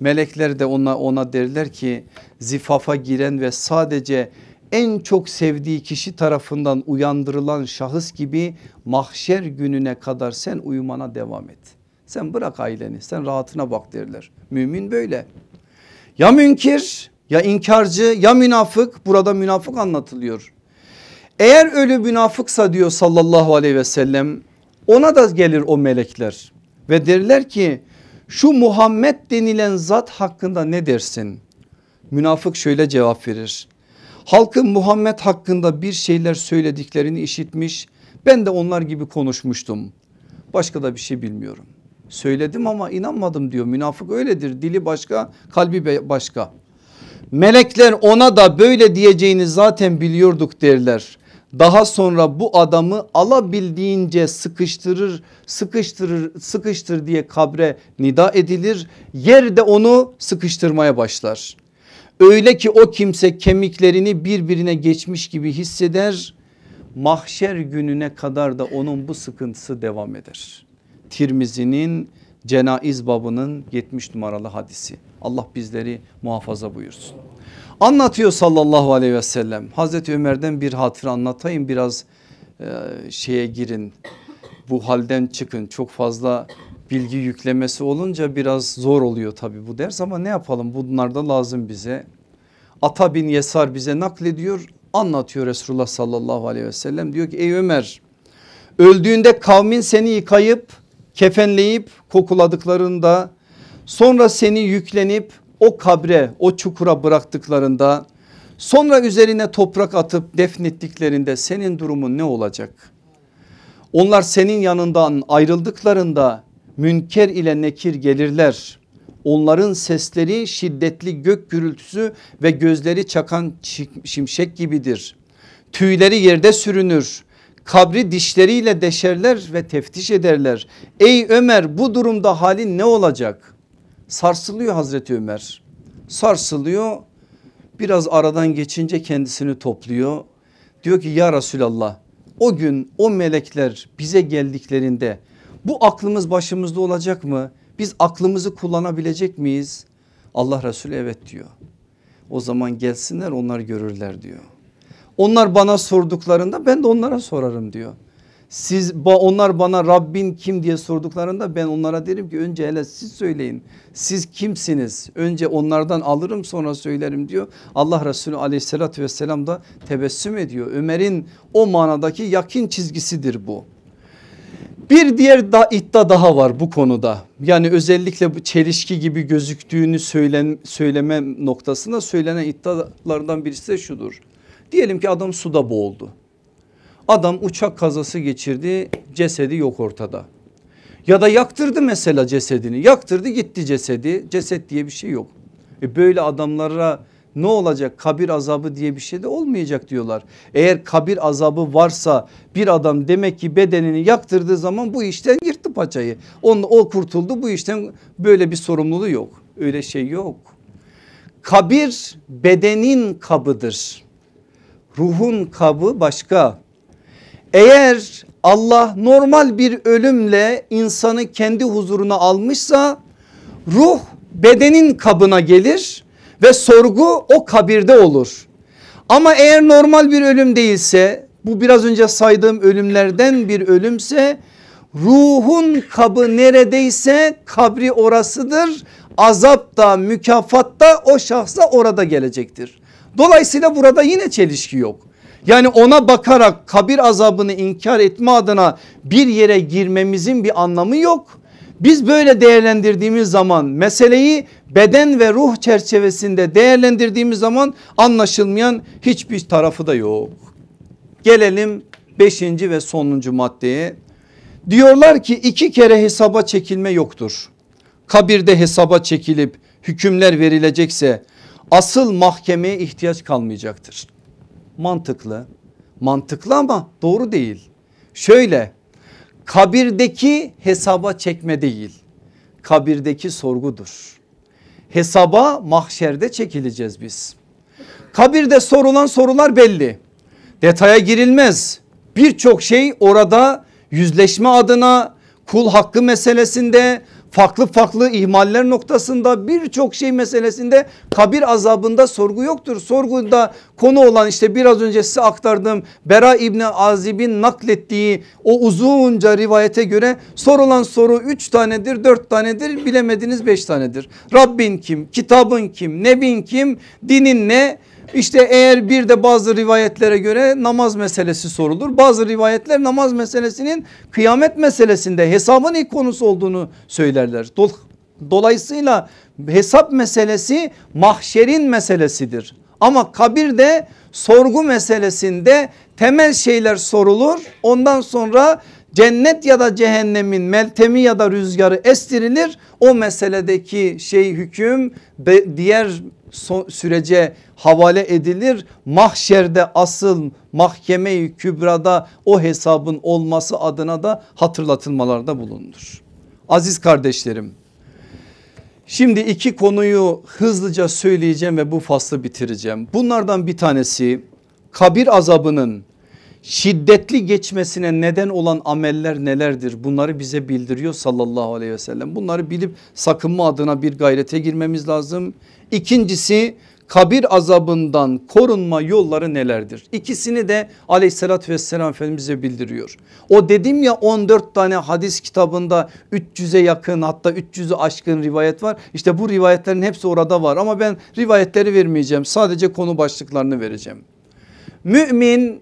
Melekler de ona, ona derler ki zifafa giren ve sadece en çok sevdiği kişi tarafından uyandırılan şahıs gibi mahşer gününe kadar sen uyumana devam et. Sen bırak aileni sen rahatına bak derler. Mümin böyle. Ya münkir ya inkarcı ya münafık burada münafık anlatılıyor. Eğer ölü münafıksa diyor sallallahu aleyhi ve sellem ona da gelir o melekler ve derler ki şu Muhammed denilen zat hakkında ne dersin? Münafık şöyle cevap verir. Halkın Muhammed hakkında bir şeyler söylediklerini işitmiş. Ben de onlar gibi konuşmuştum. Başka da bir şey bilmiyorum. Söyledim ama inanmadım diyor. Münafık öyledir. Dili başka, kalbi başka. Melekler ona da böyle diyeceğini zaten biliyorduk derler. Daha sonra bu adamı alabildiğince sıkıştırır, sıkıştırır, sıkıştır diye kabre nida edilir. Yerde onu sıkıştırmaya başlar. Öyle ki o kimse kemiklerini birbirine geçmiş gibi hisseder. Mahşer gününe kadar da onun bu sıkıntısı devam eder. Tirmizi'nin Cenaiz babının 70 numaralı hadisi. Allah bizleri muhafaza buyursun. Anlatıyor sallallahu aleyhi ve sellem. Hazreti Ömer'den bir hatıra anlatayım biraz e, şeye girin. Bu halden çıkın çok fazla bilgi yüklemesi olunca biraz zor oluyor tabi bu ders ama ne yapalım bunlar da lazım bize. Ata bin Yesar bize naklediyor anlatıyor Resulullah sallallahu aleyhi ve sellem diyor ki ey Ömer öldüğünde kavmin seni yıkayıp kefenleyip kokuladıklarında sonra seni yüklenip o kabre o çukura bıraktıklarında sonra üzerine toprak atıp defnettiklerinde senin durumun ne olacak? Onlar senin yanından ayrıldıklarında münker ile nekir gelirler. Onların sesleri şiddetli gök gürültüsü ve gözleri çakan şimşek gibidir. Tüyleri yerde sürünür. Kabri dişleriyle deşerler ve teftiş ederler. Ey Ömer bu durumda halin ne olacak? Sarsılıyor Hazreti Ömer. Sarsılıyor. Biraz aradan geçince kendisini topluyor. Diyor ki ya Resulallah o gün o melekler bize geldiklerinde bu aklımız başımızda olacak mı? Biz aklımızı kullanabilecek miyiz? Allah Resulü evet diyor. O zaman gelsinler onlar görürler diyor. Onlar bana sorduklarında ben de onlara sorarım diyor. Siz onlar bana Rabbin kim diye sorduklarında ben onlara derim ki önce hele siz söyleyin. Siz kimsiniz? Önce onlardan alırım sonra söylerim diyor. Allah Resulü aleyhissalatü vesselam da tebessüm ediyor. Ömer'in o manadaki yakin çizgisidir bu. Bir diğer da, iddia daha var bu konuda. Yani özellikle bu çelişki gibi gözüktüğünü söylen, söyleme noktasında söylenen iddialardan birisi de şudur. Diyelim ki adam suda boğuldu. Adam uçak kazası geçirdi cesedi yok ortada. Ya da yaktırdı mesela cesedini yaktırdı gitti cesedi ceset diye bir şey yok. E böyle adamlara ne olacak kabir azabı diye bir şey de olmayacak diyorlar. Eğer kabir azabı varsa bir adam demek ki bedenini yaktırdığı zaman bu işten yırttı paçayı. Onun, o kurtuldu bu işten böyle bir sorumluluğu yok öyle şey yok. Kabir bedenin kabıdır. Ruhun kabı başka. Eğer Allah normal bir ölümle insanı kendi huzuruna almışsa ruh bedenin kabına gelir ve sorgu o kabirde olur. Ama eğer normal bir ölüm değilse bu biraz önce saydığım ölümlerden bir ölümse ruhun kabı neredeyse kabri orasıdır. Azap da mükafat da o şahsa orada gelecektir. Dolayısıyla burada yine çelişki yok. Yani ona bakarak kabir azabını inkar etme adına bir yere girmemizin bir anlamı yok. Biz böyle değerlendirdiğimiz zaman meseleyi beden ve ruh çerçevesinde değerlendirdiğimiz zaman anlaşılmayan hiçbir tarafı da yok. Gelelim beşinci ve sonuncu maddeye. Diyorlar ki iki kere hesaba çekilme yoktur. Kabirde hesaba çekilip hükümler verilecekse asıl mahkemeye ihtiyaç kalmayacaktır. Mantıklı mantıklı ama doğru değil. Şöyle Kabirdeki hesaba çekme değil kabirdeki sorgudur. Hesaba mahşerde çekileceğiz biz. Kabirde sorulan sorular belli. Detaya girilmez. Birçok şey orada yüzleşme adına kul hakkı meselesinde farklı farklı ihmaller noktasında birçok şey meselesinde kabir azabında sorgu yoktur. Sorguda konu olan işte biraz önce size aktardığım Bera İbni Azib'in naklettiği o uzunca rivayete göre sorulan soru 3 tanedir 4 tanedir bilemediniz 5 tanedir. Rabbin kim kitabın kim nebin kim dinin ne işte eğer bir de bazı rivayetlere göre namaz meselesi sorulur. Bazı rivayetler namaz meselesinin kıyamet meselesinde hesabın ilk konusu olduğunu söylerler. Dolayısıyla hesap meselesi mahşerin meselesidir. Ama kabirde sorgu meselesinde temel şeyler sorulur. Ondan sonra cennet ya da cehennemin meltemi ya da rüzgarı estirilir. O meseledeki şey hüküm diğer sürece havale edilir. Mahşerde asıl mahkemeyi kübrada o hesabın olması adına da hatırlatılmalarda bulunur. Aziz kardeşlerim şimdi iki konuyu hızlıca söyleyeceğim ve bu faslı bitireceğim. Bunlardan bir tanesi kabir azabının şiddetli geçmesine neden olan ameller nelerdir? Bunları bize bildiriyor sallallahu aleyhi ve sellem. Bunları bilip sakınma adına bir gayrete girmemiz lazım. İkincisi kabir azabından korunma yolları nelerdir? İkisini de aleyhissalatü vesselam Efendimiz'e bildiriyor. O dedim ya 14 tane hadis kitabında 300'e yakın hatta 300'ü aşkın rivayet var. İşte bu rivayetlerin hepsi orada var ama ben rivayetleri vermeyeceğim. Sadece konu başlıklarını vereceğim. Mümin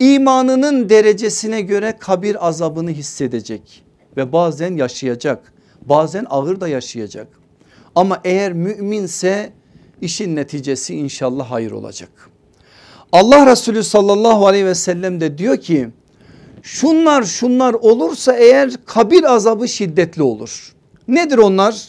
imanının derecesine göre kabir azabını hissedecek ve bazen yaşayacak bazen ağır da yaşayacak. Ama eğer müminse işin neticesi inşallah hayır olacak. Allah Resulü sallallahu aleyhi ve sellem de diyor ki şunlar şunlar olursa eğer kabir azabı şiddetli olur. Nedir onlar?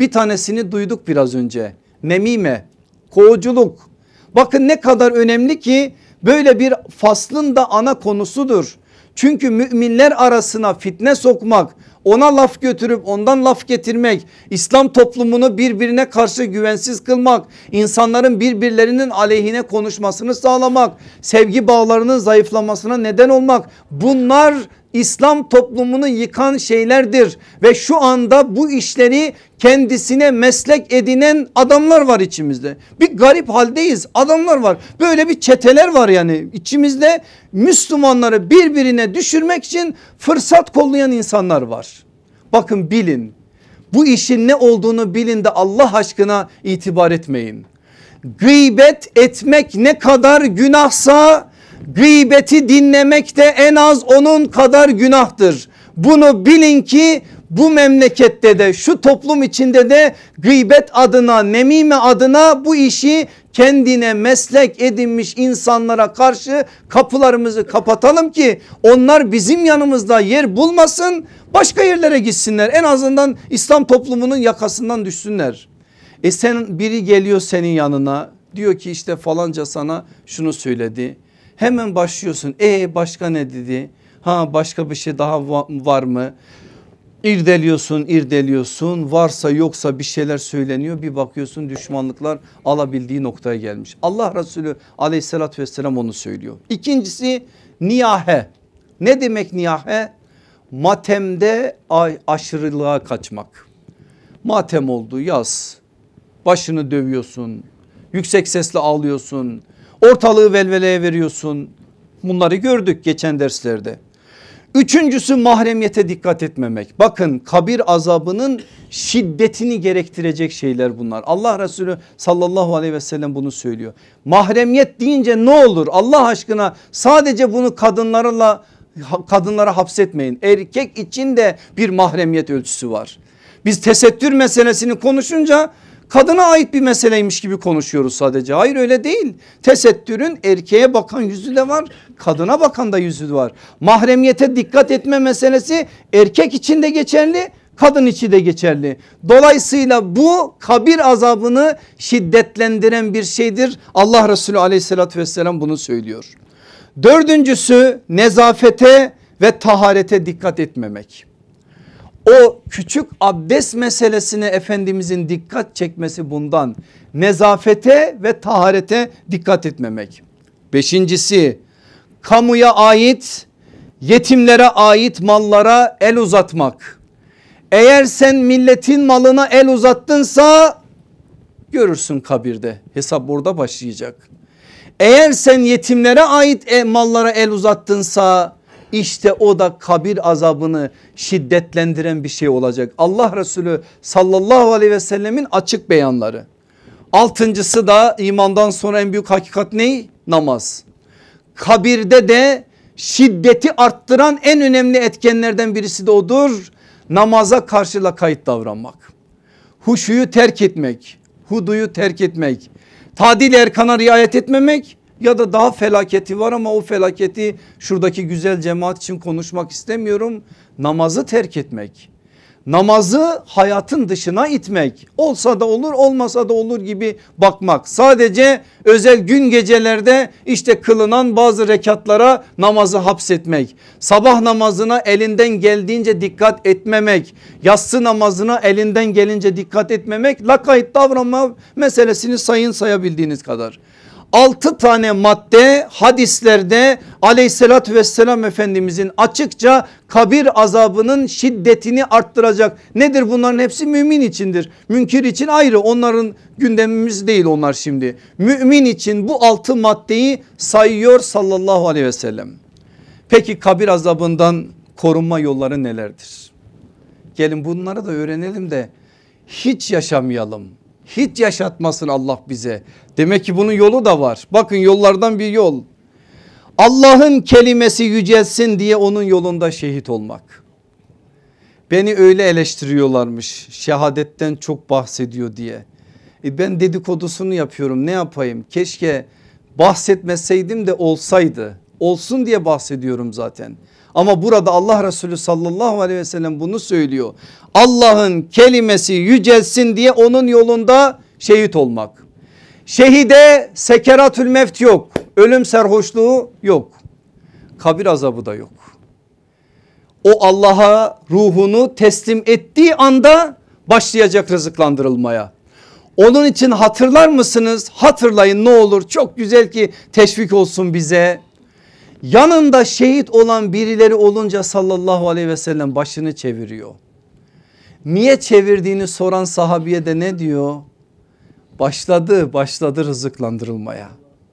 Bir tanesini duyduk biraz önce. Nemime, kovuculuk. Bakın ne kadar önemli ki böyle bir faslın da ana konusudur. Çünkü müminler arasına fitne sokmak ona laf götürüp ondan laf getirmek İslam toplumunu birbirine karşı güvensiz kılmak insanların birbirlerinin aleyhine konuşmasını sağlamak sevgi bağlarının zayıflamasına neden olmak bunlar İslam toplumunu yıkan şeylerdir ve şu anda bu işleri kendisine meslek edinen adamlar var içimizde. Bir garip haldeyiz adamlar var böyle bir çeteler var yani içimizde Müslümanları birbirine düşürmek için fırsat kollayan insanlar var. Bakın bilin bu işin ne olduğunu bilin de Allah aşkına itibar etmeyin. Gıybet etmek ne kadar günahsa Gıybeti dinlemek de en az onun kadar günahtır. Bunu bilin ki bu memlekette de şu toplum içinde de gıybet adına nemime adına bu işi kendine meslek edinmiş insanlara karşı kapılarımızı kapatalım ki onlar bizim yanımızda yer bulmasın başka yerlere gitsinler en azından İslam toplumunun yakasından düşsünler. E sen biri geliyor senin yanına diyor ki işte falanca sana şunu söyledi Hemen başlıyorsun. E başka ne dedi? Ha başka bir şey daha var mı? İrdeliyorsun, irdeliyorsun. Varsa yoksa bir şeyler söyleniyor. Bir bakıyorsun düşmanlıklar alabildiği noktaya gelmiş. Allah Resulü aleyhissalatü vesselam onu söylüyor. İkincisi niyahe. Ne demek niyahe? Matemde aşırılığa kaçmak. Matem oldu yaz. Başını dövüyorsun. Yüksek sesle ağlıyorsun. Ortalığı velveleye veriyorsun. Bunları gördük geçen derslerde. Üçüncüsü mahremiyete dikkat etmemek. Bakın kabir azabının şiddetini gerektirecek şeyler bunlar. Allah Resulü sallallahu aleyhi ve sellem bunu söylüyor. Mahremiyet deyince ne olur Allah aşkına sadece bunu kadınlarla kadınlara hapsetmeyin. Erkek için de bir mahremiyet ölçüsü var. Biz tesettür meselesini konuşunca kadına ait bir meseleymiş gibi konuşuyoruz sadece. Hayır öyle değil. Tesettürün erkeğe bakan yüzü de var kadına bakan da yüzü de var. Mahremiyete dikkat etme meselesi erkek için de geçerli kadın içi de geçerli. Dolayısıyla bu kabir azabını şiddetlendiren bir şeydir. Allah Resulü aleyhissalatü vesselam bunu söylüyor. Dördüncüsü nezafete ve taharete dikkat etmemek. O küçük abdest meselesine Efendimizin dikkat çekmesi bundan. Nezafete ve taharete dikkat etmemek. Beşincisi kamuya ait yetimlere ait mallara el uzatmak. Eğer sen milletin malına el uzattınsa görürsün kabirde hesap burada başlayacak. Eğer sen yetimlere ait e, mallara el uzattınsa işte o da kabir azabını şiddetlendiren bir şey olacak. Allah Resulü sallallahu aleyhi ve sellemin açık beyanları. Altıncısı da imandan sonra en büyük hakikat ne? Namaz. Kabirde de şiddeti arttıran en önemli etkenlerden birisi de odur. Namaza karşıla kayıt davranmak. Huşuyu terk etmek, huduyu terk etmek, tadil erkana riayet etmemek ya da daha felaketi var ama o felaketi şuradaki güzel cemaat için konuşmak istemiyorum. Namazı terk etmek. Namazı hayatın dışına itmek olsa da olur olmasa da olur gibi bakmak sadece özel gün gecelerde işte kılınan bazı rekatlara namazı hapsetmek sabah namazına elinden geldiğince dikkat etmemek yatsı namazına elinden gelince dikkat etmemek lakayt davranma meselesini sayın sayabildiğiniz kadar 6 tane madde hadislerde aleyhissalatü vesselam efendimizin açıkça kabir azabının şiddetini arttıracak. Nedir bunların hepsi mümin içindir. Münkir için ayrı onların gündemimiz değil onlar şimdi. Mümin için bu 6 maddeyi sayıyor sallallahu aleyhi ve sellem. Peki kabir azabından korunma yolları nelerdir? Gelin bunları da öğrenelim de hiç yaşamayalım hiç yaşatmasın Allah bize. Demek ki bunun yolu da var. Bakın yollardan bir yol. Allah'ın kelimesi yücelsin diye onun yolunda şehit olmak. Beni öyle eleştiriyorlarmış şehadetten çok bahsediyor diye. E ben dedikodusunu yapıyorum ne yapayım keşke bahsetmeseydim de olsaydı. Olsun diye bahsediyorum zaten. Ama burada Allah Resulü sallallahu aleyhi ve sellem bunu söylüyor. Allah'ın kelimesi yücelsin diye onun yolunda şehit olmak. Şehide sekeratül mevt yok. Ölüm serhoşluğu yok. Kabir azabı da yok. O Allah'a ruhunu teslim ettiği anda başlayacak rızıklandırılmaya. Onun için hatırlar mısınız? Hatırlayın ne olur çok güzel ki teşvik olsun bize yanında şehit olan birileri olunca sallallahu aleyhi ve sellem başını çeviriyor. Niye çevirdiğini soran sahabiye de ne diyor? Başladı başladı rızıklandırılmaya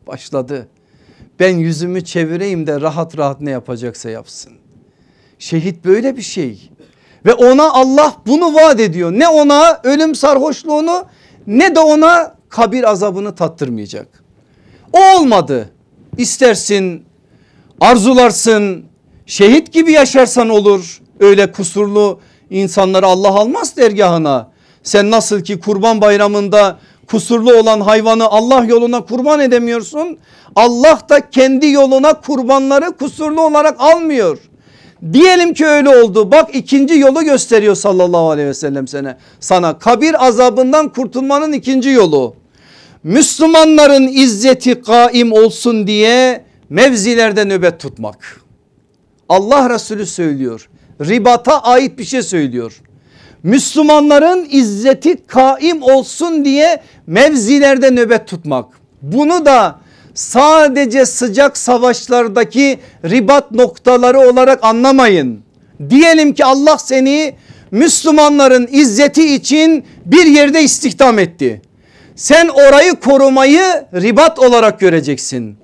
başladı. Ben yüzümü çevireyim de rahat rahat ne yapacaksa yapsın. Şehit böyle bir şey ve ona Allah bunu vaat ediyor. Ne ona ölüm sarhoşluğunu ne de ona kabir azabını tattırmayacak. O olmadı. İstersin arzularsın şehit gibi yaşarsan olur öyle kusurlu insanları Allah almaz dergahına sen nasıl ki kurban bayramında kusurlu olan hayvanı Allah yoluna kurban edemiyorsun Allah da kendi yoluna kurbanları kusurlu olarak almıyor diyelim ki öyle oldu bak ikinci yolu gösteriyor sallallahu aleyhi ve sellem sana, sana kabir azabından kurtulmanın ikinci yolu Müslümanların izzeti kaim olsun diye mevzilerde nöbet tutmak. Allah Resulü söylüyor ribata ait bir şey söylüyor. Müslümanların izzeti kaim olsun diye mevzilerde nöbet tutmak. Bunu da sadece sıcak savaşlardaki ribat noktaları olarak anlamayın. Diyelim ki Allah seni Müslümanların izzeti için bir yerde istihdam etti. Sen orayı korumayı ribat olarak göreceksin.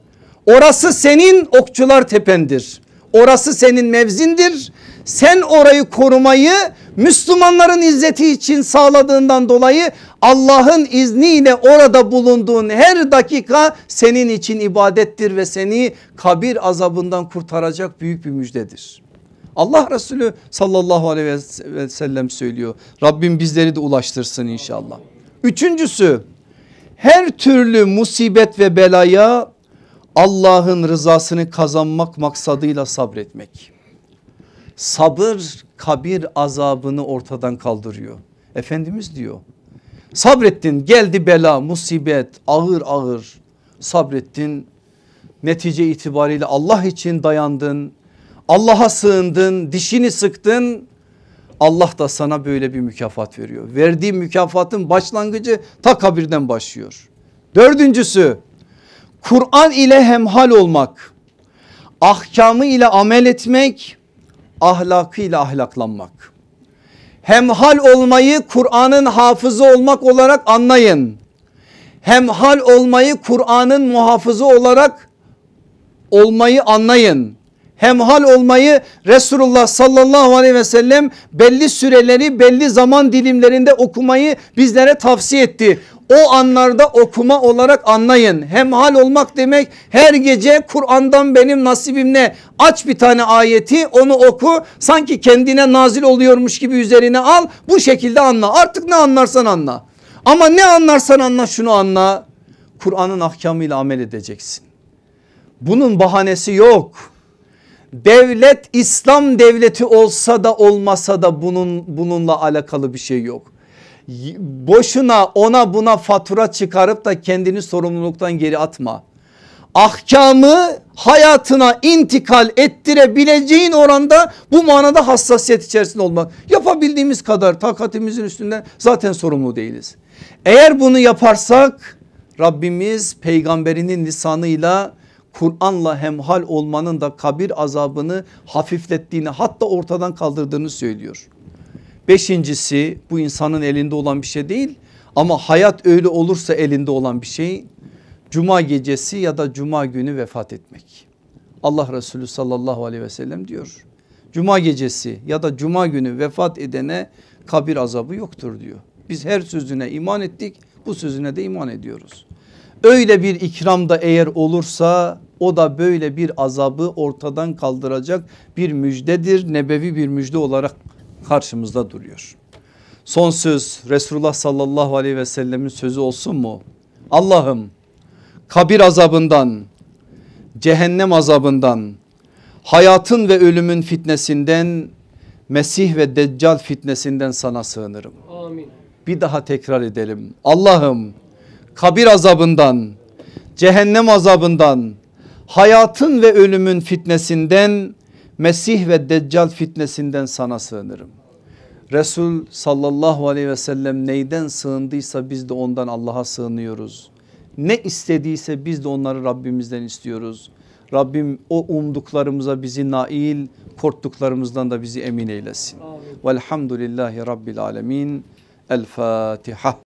Orası senin okçular tependir. Orası senin mevzindir. Sen orayı korumayı Müslümanların izzeti için sağladığından dolayı Allah'ın izniyle orada bulunduğun her dakika senin için ibadettir ve seni kabir azabından kurtaracak büyük bir müjdedir. Allah Resulü sallallahu aleyhi ve sellem söylüyor. Rabbim bizleri de ulaştırsın inşallah. Üçüncüsü her türlü musibet ve belaya Allah'ın rızasını kazanmak maksadıyla sabretmek. Sabır kabir azabını ortadan kaldırıyor. Efendimiz diyor sabrettin geldi bela musibet ağır ağır sabrettin. Netice itibariyle Allah için dayandın Allah'a sığındın dişini sıktın Allah da sana böyle bir mükafat veriyor. Verdiği mükafatın başlangıcı ta kabirden başlıyor. Dördüncüsü Kur'an ile hemhal olmak, ahkamı ile amel etmek, ile ahlaklanmak. Hemhal olmayı Kur'an'ın hafızı olmak olarak anlayın. Hemhal olmayı Kur'an'ın muhafızı olarak olmayı anlayın. Hemhal olmayı Resulullah sallallahu aleyhi ve sellem belli süreleri belli zaman dilimlerinde okumayı bizlere tavsiye etti o anlarda okuma olarak anlayın. Hemhal olmak demek her gece Kur'an'dan benim nasibim ne? Aç bir tane ayeti onu oku sanki kendine nazil oluyormuş gibi üzerine al bu şekilde anla artık ne anlarsan anla. Ama ne anlarsan anla şunu anla Kur'an'ın ahkamıyla amel edeceksin. Bunun bahanesi yok. Devlet İslam devleti olsa da olmasa da bunun bununla alakalı bir şey yok boşuna ona buna fatura çıkarıp da kendini sorumluluktan geri atma. Ahkamı hayatına intikal ettirebileceğin oranda bu manada hassasiyet içerisinde olmak. Yapabildiğimiz kadar takatimizin üstünden zaten sorumlu değiliz. Eğer bunu yaparsak Rabbimiz peygamberinin lisanıyla Kur'an'la hemhal olmanın da kabir azabını hafiflettiğini hatta ortadan kaldırdığını söylüyor. Beşincisi bu insanın elinde olan bir şey değil ama hayat öyle olursa elinde olan bir şey. Cuma gecesi ya da cuma günü vefat etmek. Allah Resulü sallallahu aleyhi ve sellem diyor. Cuma gecesi ya da cuma günü vefat edene kabir azabı yoktur diyor. Biz her sözüne iman ettik bu sözüne de iman ediyoruz. Öyle bir ikram da eğer olursa o da böyle bir azabı ortadan kaldıracak bir müjdedir. Nebevi bir müjde olarak karşımızda duruyor. Son söz Resulullah sallallahu aleyhi ve sellemin sözü olsun mu? Allah'ım kabir azabından, cehennem azabından, hayatın ve ölümün fitnesinden, Mesih ve Deccal fitnesinden sana sığınırım. Amin. Bir daha tekrar edelim. Allah'ım kabir azabından, cehennem azabından, hayatın ve ölümün fitnesinden, Mesih ve Deccal fitnesinden sana sığınırım. Resul sallallahu aleyhi ve sellem neyden sığındıysa biz de ondan Allah'a sığınıyoruz. Ne istediyse biz de onları Rabbimizden istiyoruz. Rabbim o umduklarımıza bizi nail, korktuklarımızdan da bizi emin eylesin. Amin. Velhamdülillahi Rabbil alemin. El Fatiha.